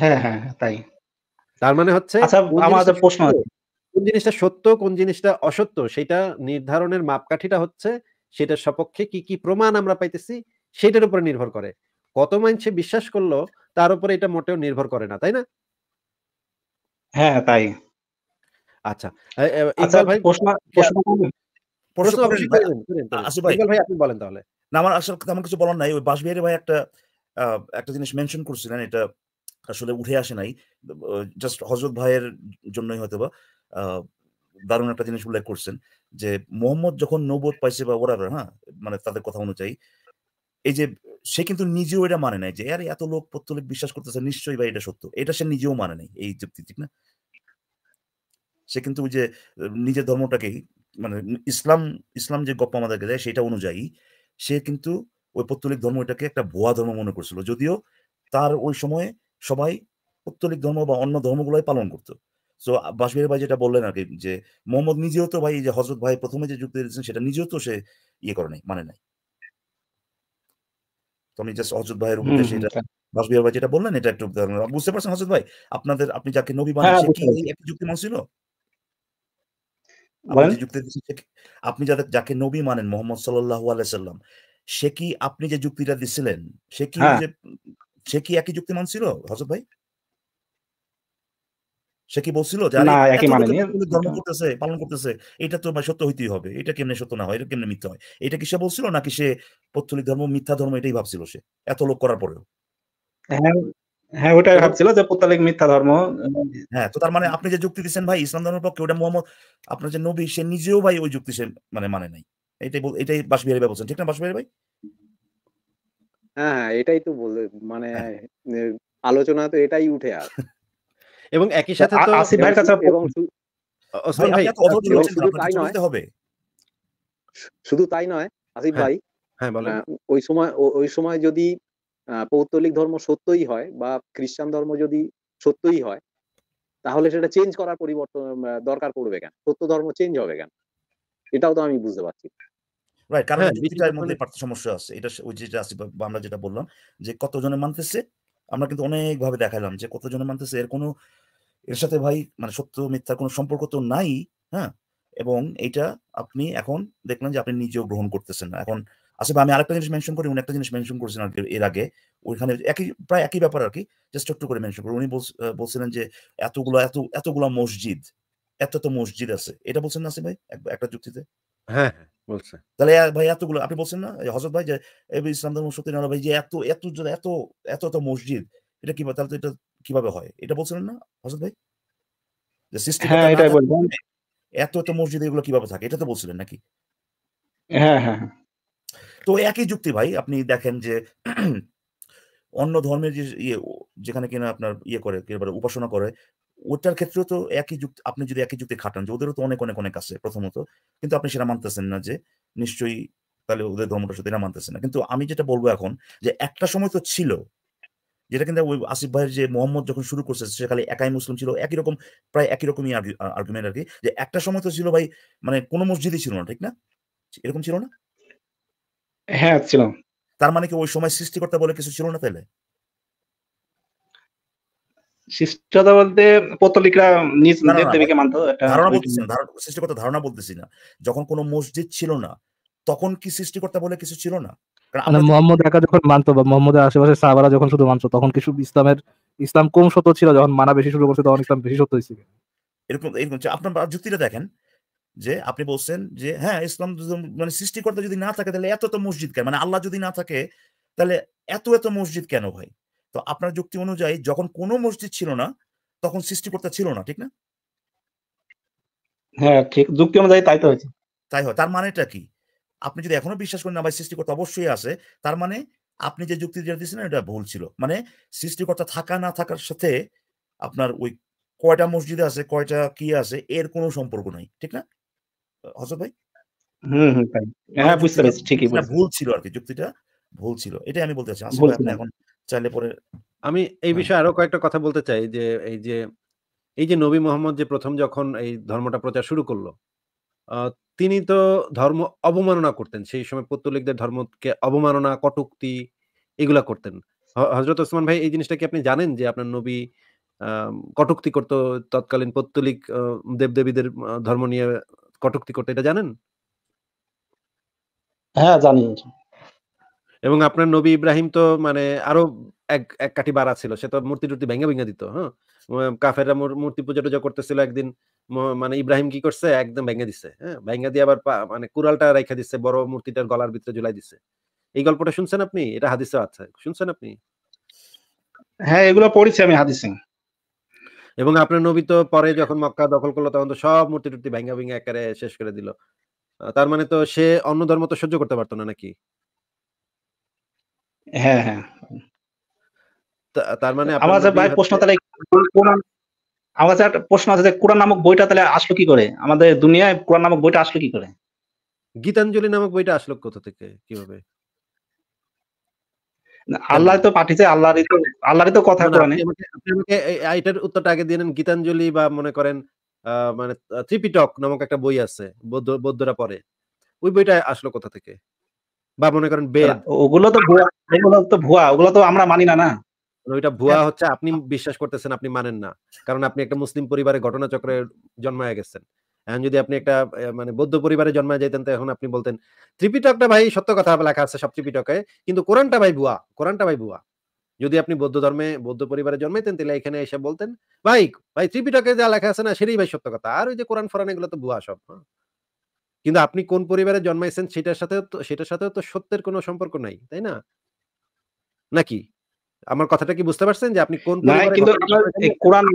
হ্যাঁ হ্যাঁ, হ্যাঁ তাই তার মানে হচ্ছে আচ্ছা, আমাদের প্রশ্ন কোন জিনিসটা সত্য কোন জিনিসটা অসত্য সেটা নির্ধারণের মাপকাঠিটা হচ্ছে সেটার সপক্ষে কি কি প্রমাণ আমরা পাইতেছি সেটার উপরে নির্ভর করে কত মানুষে বিশ্বাস করলো তার উপরে এটা মোটেও নির্ভর করে না তাই না হ্যাঁ তাই আচ্ছা ইকবাল ভাই প্রশ্ন প্রশ্ন বলেন তাহলে না আমার আসলে তেমন কিছু বলার নাই ওই বাসবিহারি ভাই একটা একটা জিনিস মেনশন করছিলেন এটা আসলে উঠে আসে নাই জাস্ট হজরত ভাইয়ের জন্যই হয়তো বা দারুণ একটা জিনিস উল্লেখ করছেন যে মোহাম্মদ যখন নবোধ পাইছে বা ওরা হ্যাঁ মানে তাদের কথা অনুযায়ী এই যে সে কিন্তু নিজেও এটা মানে নাই যে আরে এত লোক পত্তলিক বিশ্বাস করতেছে নিশ্চয়ই বা এটা সত্য এটা সে নিজেও মানে নাই এই যুক্তি ঠিক না সে কিন্তু যে নিজের ধর্মটাকেই মানে ইসলাম ইসলাম যে গপ্প আমাদেরকে দেয় সেটা অনুযায়ী সে কিন্তু ওই পত্তলিক ধর্ম এটাকে একটা ভুয়া ধর্ম মনে করছিল যদিও তার ওই সময়ে সবাই পত্তলিক ধর্ম বা অন্য ধর্মগুলোই পালন করতো তো বাসবির ভাই যেটা বললেন আর কি যে মোহাম্মদ নিজেও তো ভাই যে হজরত ভাই প্রথমে যে যুক্তি দিয়েছেন সেটা নিজেও তো সে ইয়ে করে নাই মানে নাই তো আমি জাস্ট হজরত ভাইয়ের উপরে সেটা বাসবিহারী ভাই যেটা বললেন এটা একটু বুঝতে পারছেন হজরত ভাই আপনাদের আপনি যাকে নবী বানিয়েছেন হ্যাঁ, কি একটি যুক্তি মানছিল যুক্তি আপনি যাদের যাকে নবী মানেন মোহাম্মদ সাল্লাহ আলাইসাল্লাম সাল্লাম সে কি আপনি যে যুক্তিটা দিছিলেন সে কি হ্যাঁ। সে কি একই যুক্তি মানছিল হসব ভাই সে কি বলছিল ধর্ম করতেছে পালন করতেছে এটা তো সত্য হইতেই হবে এটা কেমনে সত্য না হয় এটা কেমনে মিথ্যা হয় এটা কি সে বলছিল নাকি সে পত্তলিক ধর্ম মিথ্যা ধর্ম এটাই ভাবছিল সে এত লোক করার পরেও হ্যাঁ, হ্যাঁ ওটাই ভাবছিল যে প্রতালিক মিথ্যা ধর্ম হ্যাঁ তো তার মানে আপনি যে যুক্তি দিচ্ছেন ভাই ইসলাম ধর্মের পক্ষে ওটা মোহাম্মদ আপনার যে নবী সে নিজেও ভাই ওই যুক্তি সে মানে মানে নাই এটাই এটাই বাসবিহারি ভাই বলছেন ঠিক না বাসবিহারি ভাই হ্যাঁ এটাই তো বলে মানে হ্যাঁ। আলোচনা তো এটাই উঠে আর <laughs> এবং একই সাথে তো আসিফ ভাইয়ের কাছে এবং শুধু তাই নয় হবে শুধু তাই নয় আসিফ হ্যাঁ। ভাই হ্যাঁ বলেন ওই সময় ওই সময় যদি পৌত্তলিক ধর্ম সত্যই হয় বা খ্রিস্টান ধর্ম যদি সত্যই হয় তাহলে সেটা চেঞ্জ করার পরিবর্তন দরকার পড়বে কেন সত্য ধর্ম চেঞ্জ হবে কেন এটাও তো আমি বুঝতে পারছি রাইট কারণ যুক্তিটার হ্যাঁ, মধ্যে সমস্যা আছে এটা ওই যেটা আছে আমরা যেটা বললাম যে কতজনে মানতেছে আমরা কিন্তু অনেক ভাবে দেখালাম যে কতজনে মানতেছে এর কোনো এর সাথে ভাই মানে সত্য মিথ্যার কোনো সম্পর্ক তো নাই হ্যাঁ এবং এটা আপনি এখন দেখলেন যে আপনি নিজেও গ্রহণ করতেছেন না এখন আসলে আচ্ছা, আমি আরেকটা জিনিস মেনশন করি উনি একটা জিনিস মেনশন করেছেন আর কি এর আগে ওইখানে একই প্রায় একই ব্যাপার আর কি জাস্ট একটু করে মেনশন করে উনি বলছিলেন যে এতগুলো এত এতগুলো মসজিদ এত তো মসজিদ আছে এটা বলছেন না ভাই একটা যুক্তিতে হ্যাঁ, হ্যাঁ বলছে তাহলে ভাই এতগুলো আপনি বলছেন না হজরত ভাই যে ইসলাম ধর্ম সত্যি না ভাই যে এত এত এত এত এত মসজিদ এটা কিভাবে তাহলে তো এটা কিভাবে হয় এটা বলছিলেন না হজরত ভাই যে সিস্টেম এত এত মসজিদ এগুলো কিভাবে থাকে এটা তো বলছিলেন নাকি হ্যাঁ হ্যাঁ, হ্যাঁ। তো একই যুক্তি ভাই আপনি দেখেন যে <clears throat> অন্য ধর্মের যে ইয়ে যেখানে কিনা আপনার ইয়ে করে উপাসনা করে ওটার ক্ষেত্রেও তো একই যুক্তি আপনি যদি একই যুক্তি খাটান যে ওদেরও তো অনেক অনেক অনেক আছে প্রথমত কিন্তু আপনি সেটা মানতেছেন না যে নিশ্চয়ই তাহলে ওদের ধর্মটা সত্যি না মানতেছে না কিন্তু আমি যেটা বলবো এখন যে একটা সময় তো ছিল যেটা কিন্তু ওই আসিফ ভাইয়ের যে মোহাম্মদ যখন শুরু করছে সে খালি একাই মুসলিম ছিল একই রকম প্রায় একই রকমই আর্গুমেন্ট আর কি যে একটা সময় তো ছিল ভাই মানে কোনো মসজিদই ছিল না ঠিক না এরকম ছিল না হ্যাঁ ছিলাম তার মানে কি ওই সময় সৃষ্টিকর্তা বলে কিছু ছিল না তাহলে সৃষ্টিকর্তা বলতে পত্তলিকরা নিজ দেবীকে মানত ধারণা বলতেছি সৃষ্টিকর্তা ধারণা বলতেছি না যখন কোনো মসজিদ ছিল না তখন কি সৃষ্টিকর্তা বলে কিছু ছিল না মানে মোহাম্মদ একা যখন মানতো বা মোহাম্মদের আশেপাশে সাহাবারা যখন শুধু মানতো তখন কিছু ইসলামের ইসলাম কম সত্য ছিল যখন মানা বেশি শুরু করছে তখন ইসলাম বেশি সত্য হয়েছিল এরকম এরকম আপনার যুক্তিটা দেখেন যে আপনি বলছেন যে হ্যাঁ ইসলাম মানে সৃষ্টিকর্তা যদি না থাকে তাহলে এত এত মসজিদ কেন মানে আল্লাহ যদি না থাকে তাহলে এত এত মসজিদ কেন ভাই তো আপনার যুক্তি অনুযায়ী যখন কোনো মসজিদ ছিল না তখন সৃষ্টিকর্তা ছিল না ঠিক না হ্যাঁ ঠিক যুক্তি অনুযায়ী তাই তো হয়েছে তাই হয় তার মানেটা কি আপনি যদি এখনো বিশ্বাস করেন না ভাই সৃষ্টিকর্তা অবশ্যই আছে তার মানে আপনি যে যুক্তি যেটা এটা ভুল ছিল মানে সৃষ্টিকর্তা থাকা না থাকার সাথে আপনার ওই কয়টা মসজিদ আছে কয়টা কি আছে এর কোনো সম্পর্ক নাই ঠিক না ভাই হ্যাঁ, ভুল ছিল আর কি যুক্তিটা ভুল ছিল এটাই আমি বলতে এখন চাইলে পরে আমি এই হ্যাঁ। বিষয়ে আরো কয়েকটা কথা বলতে চাই যে এই যে এই যে নবী মোহাম্মদ যে প্রথম যখন এই ধর্মটা প্রচার শুরু করলো তিনি তো ধর্ম অবমাননা করতেন সেই সময় পত্তলিকদের ধর্মকে অবমাননা কটুক্তি এগুলা করতেন হজরত ওসমান ভাই এই জিনিসটা কি আপনি জানেন যে আপনার নবী কটুক্তি করতো তৎকালীন পত্তলিক দেবদেবীদের ধর্ম নিয়ে কটুক্তি করতে এটা জানেন হ্যাঁ জানি এবং আপনার নবী ইব্রাহিম তো মানে আরো এক এক কাঠি বাড়া ছিল সে তো মূর্তি টুর্তি ভেঙে ভেঙে দিত হ্যাঁ কাফেররা মূর্তি পূজা টুজা করতেছিল একদিন মানে ইব্রাহিম কি করছে একদম ভেঙে দিছে হ্যাঁ ভেঙে দিয়ে আবার মানে কুড়ালটা রেখে দিচ্ছে বড় মূর্তিটার গলার ভিতরে ঝুলাই দিছে এই গল্পটা শুনছেন আপনি এটা হাদিসে আছে শুনছেন আপনি হ্যাঁ এগুলো পড়েছি আমি হাদিসে এবং আপনার নবী তো পরে যখন মক্কা দখল করলো তখন তো সব মূর্তি টুর্তি ভাঙ্গা ভেঙ্গা একারে শেষ করে দিল তার মানে তো সে অন্য ধর্ম তো সহ্য করতে পারতো না নাকি হ্যাঁ হ্যাঁ তার মানে আমার ভাই প্রশ্ন আছে যে কোরআন নামক বইটা তাহলে আসলো কি করে আমাদের দুনিয়ায় কোরআন নামক বইটা আসলো কি করে গীতাঞ্জলি নামক বইটা আসলো কোথা থেকে কিভাবে আল্লাহ তো পাঠিয়েছে আল্লাহরই তো আল্লাহরই তো কথা মানে কোরআনে উত্তরটা আগে দিয়ে নেন গীতাঞ্জলি বা মনে করেন মানে ত্রিপিটক নামক একটা বই আছে বৌদ্ধ বৌদ্ধরা পড়ে ওই বইটা আসলো কোথা থেকে বা মনে করেন বেদ ওগুলো তো ভুয়া ওগুলো তো ভুয়া ওগুলো তো আমরা মানি না না মানে ওইটা ভুয়া হচ্ছে আপনি বিশ্বাস করতেছেন আপনি মানেন না কারণ আপনি একটা মুসলিম পরিবারে ঘটনাচক্রে জন্মায় গেছেন এখন যদি আপনি একটা মানে বৌদ্ধ পরিবারে জন্মায় যেতেন তো এখন আপনি বলতেন ত্রিপিটকটা ভাই সত্য কথা লেখা আছে সব ত্রিপিটকে কিন্তু কোরআনটা ভাই বুয়া কোরআনটা ভাই বুয়া যদি আপনি বৌদ্ধ ধর্মে বৌদ্ধ পরিবারে জন্মাইতেন তাহলে এখানে এসে বলতেন ভাই ভাই ত্রিপিটকে যা লেখা আছে না সেটাই ভাই সত্য কথা আর ওই যে কোরআন ফোরান এগুলো তো বুয়া সব হ্যাঁ? কিন্তু আপনি কোন পরিবারে জন্মাইছেন সেটার সাথে সেটার সাথে তো সত্যের কোনো সম্পর্ক নাই তাই না নাকি আমার কথাটা কি বুঝতে পারছেন যে আপনি কোন পরিবারে কোরআন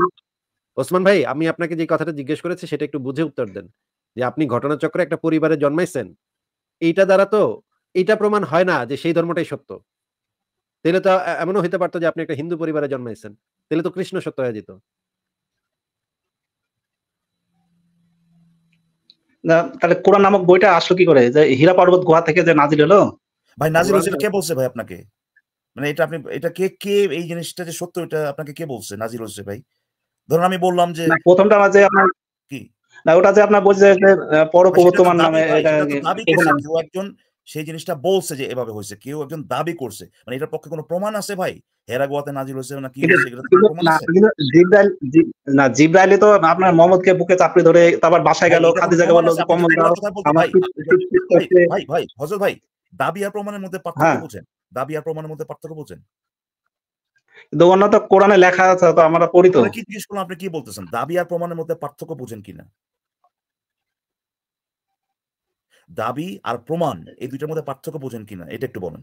ওসমান ভাই আমি আপনাকে যে কথাটা জিজ্ঞেস করেছি সেটা একটু বুঝে উত্তর দেন যে আপনি ঘটনাচক্রে একটা পরিবারে জন্মাইছেন এইটা দ্বারা তো এটা প্রমাণ হয় না যে সেই ধর্মটাই সত্য তাহলে তো এমনও হইতে পারতো যে আপনি একটা হিন্দু পরিবারে জন্মাইছেন তাহলে তো কৃষ্ণ সত্য হয়ে যেত তাহলে কোরআন নামক বইটা আসলো কি করে যে হীরা পর্বত গুহা থেকে যে নাজির হলো ভাই নাজির হয়েছিল কে বলছে ভাই আপনাকে মানে এটা আপনি এটা কে কে এই জিনিসটা যে সত্য এটা আপনাকে কে বলছে নাজির হয়েছে ভাই ধরুন আমি বললাম যে প্রথমটা যে আপনার কি না ওটা যে আপনার বলছে যে পরপ্রবর্তমান নামে ইয়ে একজন সেই জিনিসটা বলছে যে এভাবে হয়েছে কেউ একজন দাবি করছে মানে এটার পক্ষে কোনো প্রমাণ আছে ভাই হেরা গোয়াতে নাজিল হয়েছে না কি না তো আপনার বুকে চাপড়ে ধরে তারপর বাসায় গেল বলল ভাই ভাই হযরত ভাই দাবি আর প্রমাণের মধ্যে পার্থক্য হ্যাঁ। বুঝেন দাবি আর প্রমাণের মধ্যে পার্থক্য বুঝেন তো কোরআনে লেখা আছে তো আমরা পড়ি তো কি জিজ্ঞেস করলাম আপনি কি বলতেছেন দাবি আর প্রমাণের মধ্যে পার্থক্য বুঝেন কিনা দাবি আর প্রমাণ এই দুইটার মধ্যে পার্থক্য বুঝেন কিনা এটা একটু বলেন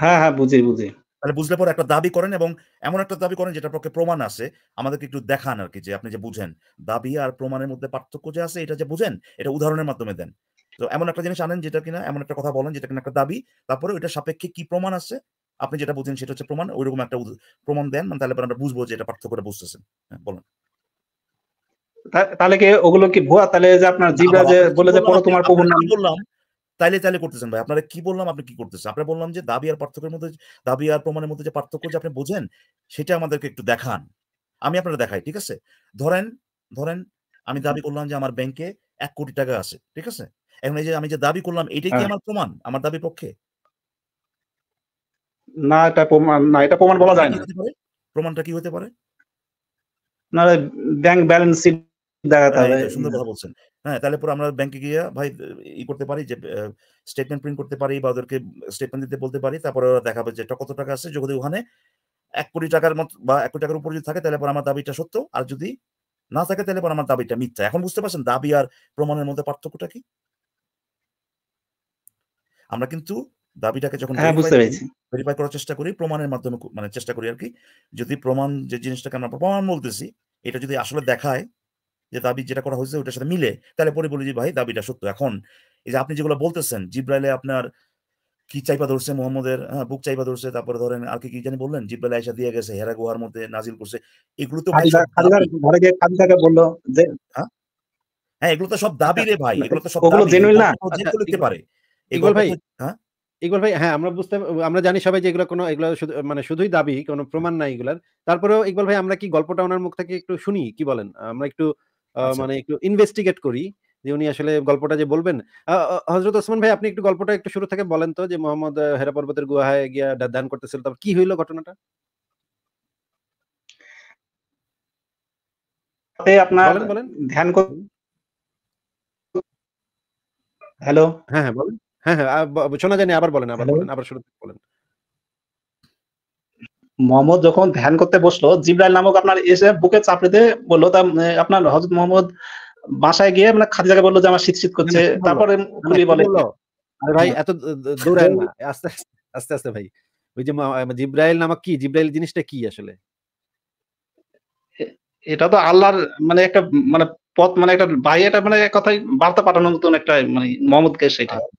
হ্যাঁ হ্যাঁ বুঝি বুঝি তাহলে বুঝলে পর একটা দাবি করেন এবং এমন একটা দাবি করেন যেটার পক্ষে প্রমাণ আছে আমাদেরকে একটু দেখান আর কি যে আপনি যে বুঝেন দাবি আর প্রমাণের মধ্যে পার্থক্য যে আছে এটা যে বুঝেন এটা উদাহরণের মাধ্যমে দেন তো এমন একটা জিনিস আনেন যেটা কিনা এমন একটা কথা বলেন যেটা কিনা একটা দাবি তারপরে ওইটা সাপেক্ষে কি প্রমাণ আছে আপনি যেটা বুঝেন সেটা হচ্ছে প্রমাণ ওইরকম একটা প্রমাণ দেন তাহলে আমরা বুঝবো যে এটা পার্থক্যটা বুঝতেছেন হ্যাঁ, বলেন তাহলে কি ওগুলো কি ভুয়া তাহলে যে আপনার জিবরা যে বলে যে পড়ো তোমার নাম বললাম তাইলে তাইলে করতেছেন ভাই আপনারা কি বললাম আপনি কি করতেছেন বললাম যে দাবি আর পার্থক্যের মধ্যে দাবি আর প্রমাণের মধ্যে যে পার্থক্য যে আপনি বোঝেন সেটা আমাদেরকে একটু দেখান আমি আপনারা দেখাই ঠিক আছে ধরেন ধরেন আমি দাবি করলাম যে আমার ব্যাংকে এক কোটি টাকা আছে ঠিক আছে এখন এই যে আমি যে দাবি করলাম এটাই কি হ্যাঁ। আমার প্রমাণ আমার দাবি পক্ষে না এটা প্রমাণ না এটা প্রমাণ বলা যায় না প্রমাণটা কি হতে পারে না ব্যাংক ব্যালেন্স শিট দেখাতে হ্যাঁ, হবে সুন্দর কথা বলছেন হ্যাঁ তাহলে পরে আমরা ব্যাংকে গিয়ে ভাই ই করতে পারি যে স্টেটমেন্ট প্রিন্ট করতে পারি বা ওদেরকে স্টেটমেন্ট দিতে বলতে পারি তারপরে ওরা দেখাবে যে কত টাকা আছে যদি ওখানে এক কোটি টাকার মত বা এক কোটি টাকার উপর যদি থাকে তাহলে পরে আমার দাবিটা সত্য আর যদি না থাকে তাহলে পরে আমার দাবিটা মিথ্যা এখন বুঝতে পারছেন দাবি আর প্রমাণের মধ্যে পার্থক্যটা কি আমরা কিন্তু দাবিটাকে যখন ভেরিফাই হ্যাঁ, করার চেষ্টা করি প্রমাণের মাধ্যমে মানে চেষ্টা করি আর কি যদি প্রমাণ যে জিনিসটাকে আমরা প্রমাণ বলতেছি এটা যদি আসলে দেখায় যে দাবি যেটা করা হয়েছে ওটার সাথে মিলে তাহলে পরে বলি যে ভাই দাবিটা সত্য এখন এই যে আপনি যেগুলো বলতেছেন জিব্রাইলে আপনার কি চাইপা ধরছে মোহাম্মদের হ্যাঁ বুক চাইপা ধরছে তারপরে ধরেন আর কি জানি বললেন জিব্রাইল আয়সা দিয়ে গেছে হেরা গুহার মধ্যে নাজিল করছে এগুলো তো বললো হ্যাঁ এগুলো তো সব দাবি রে হ্যাঁ, ভাই এগুলো তো সব দাবি না আচ্ছা, পারে এগুলো ভাই হ্যাঁ ইকবাল ভাই হ্যাঁ আমরা বুঝতে আমরা জানি সবাই যে এগুলো কোনো এগুলো মানে শুধুই দাবি কোনো প্রমাণ নাই এগুলার তারপরেও ইকবাল ভাই আমরা কি গল্পটা ওনার মুখ থেকে একটু শুনি কি বলেন আমরা একটু আচ্ছা। মানে একটু ইনভেস্টিগেট করি যে উনি আসলে গল্পটা যে বলবেন হজরত ওসমান ভাই আপনি একটু গল্পটা একটু শুরু থেকে বলেন তো যে মোহাম্মদ হেরা পর্বতের গুহায় গিয়া ধ্যান করতেছিল তারপর কি হইলো ঘটনাটা আপনার ধ্যান হ্যালো হ্যাঁ হ্যাঁ বলেন হ্যাঁ হ্যাঁ শোনা যায়নি আবার বলেন আবার বলেন আবার শুরু বলেন মোহাম্মদ যখন ধ্যান করতে বসলো জিব্রাইল নামক আপনার এসে বুকে চাপড়িতে বললো তা আপনার হজরত মোহাম্মদ বাসায় গিয়ে মানে খাদিজাকে বললো যে আমার শীত শীত করছে হ্যাঁ, হ্যাঁ, তারপরে বলে ভাই হ্যাঁ। এত দৌড়ায় আস্তে আস্তে আস্তে ভাই ওই যে জিব্রাইল নামক কি জিব্রাইল জিনিসটা কি আসলে এটা তো আল্লাহর মানে একটা মানে পথ মানে একটা ভাই এটা মানে কথাই বার্তা পাঠানোর মতন একটা মানে মোহাম্মদকে সেটা আচ্ছা।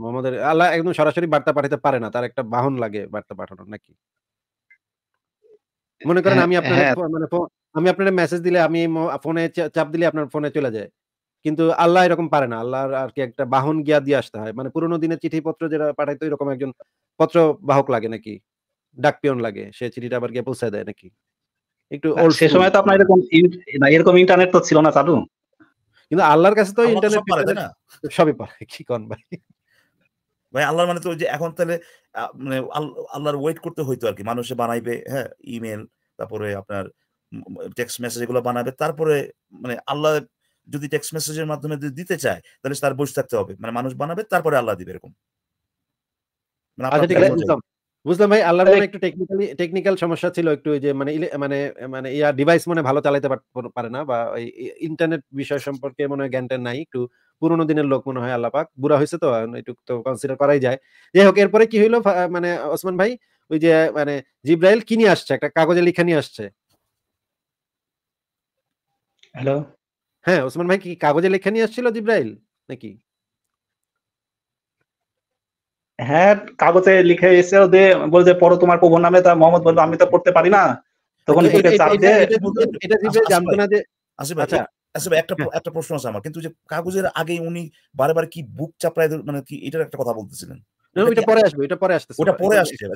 মোহাম্মদের আল্লাহ একদম সরাসরি বার্তা পাঠাতে পারে না তার একটা বাহন লাগে বার্তা পাঠানোর নাকি মনে করেন হ্যাঁ, আমি আপনার হ্যাঁ। মানে আমি আপনার মেসেজ দিলে আমি ফোনে চাপ দিলে আপনার ফোনে চলে যায় কিন্তু আল্লাহ এরকম পারে না আল্লাহ আর কি একটা বাহন গিয়া দিয়ে আসতে হয় মানে পুরোনো দিনের চিঠি পত্র যেটা পাঠাইতো এরকম একজন পত্র বাহক লাগে নাকি ডাক পিয়ন লাগে সে চিঠিটা আবার গিয়ে পৌঁছায় দেয় নাকি একটু হ্যাঁ, সে সময় তো আপনার এরকম এরকম ইন্টারনেট তো ছিল না চালু কিন্তু আল্লাহর কাছে তো ইন্টারনেট পারে না সবই পারে কি কোন ভাই ভাই আল্লাহর মানে তো যে এখন তাহলে মানে আল্লাহর ওয়েট করতে হইতো আর কি মানুষে বানাইবে হ্যাঁ ইমেল তারপরে আপনার টেক্সট মেসেজ এগুলো বানাবে তারপরে মানে আল্লাহ যদি টেক্সট মেসেজের মাধ্যমে যদি দিতে চায় তাহলে তার বসে থাকতে হবে মানে মানুষ বানাবে তারপরে আল্লাহ দিবে এরকম মানে আচ্ছা, বুঝলাম ভাই আল্লাহর মানে একটু টেকনিক্যালি টেকনিক্যাল সমস্যা ছিল একটু যে মানে মানে মানে ইয়া ডিভাইস মনে ভালো চালাতে পারে না বা ইন্টারনেট বিষয় আচ্ছা, আচ্ছা। সম্পর্কে মনে জ্ঞান নাই একটু পুরোনো দিনের লোক মনে হয় আল্লাপাক বুড়া হয়েছে তো এটুক তো কনসিডার করাই যায় যাই হোক এরপরে কি হইলো মানে ওসমান ভাই ওই যে মানে জিব্রাইল কিনে আসছে একটা কাগজে লিখা নিয়ে আসছে হ্যালো হ্যাঁ ওসমান ভাই কি কাগজে লেখা নিয়ে আসছিল জিব্রাইল নাকি হ্যাঁ কাগজে লিখে এসে ওদের বলে যে পড়ো তোমার প্রভু নামে তা মোহাম্মদ বলবে আমি তো পড়তে পারি না তখন এটা জানতো না যে আচ্ছা আচ্ছা একটা হ্যাঁ। একটা প্রশ্ন আছে আমার কিন্তু যে কাগজের আগে উনি বারবার কি বুক চাপড়ায় মানে কি এটার একটা কথা বলতেছিলেন আচ্ছা,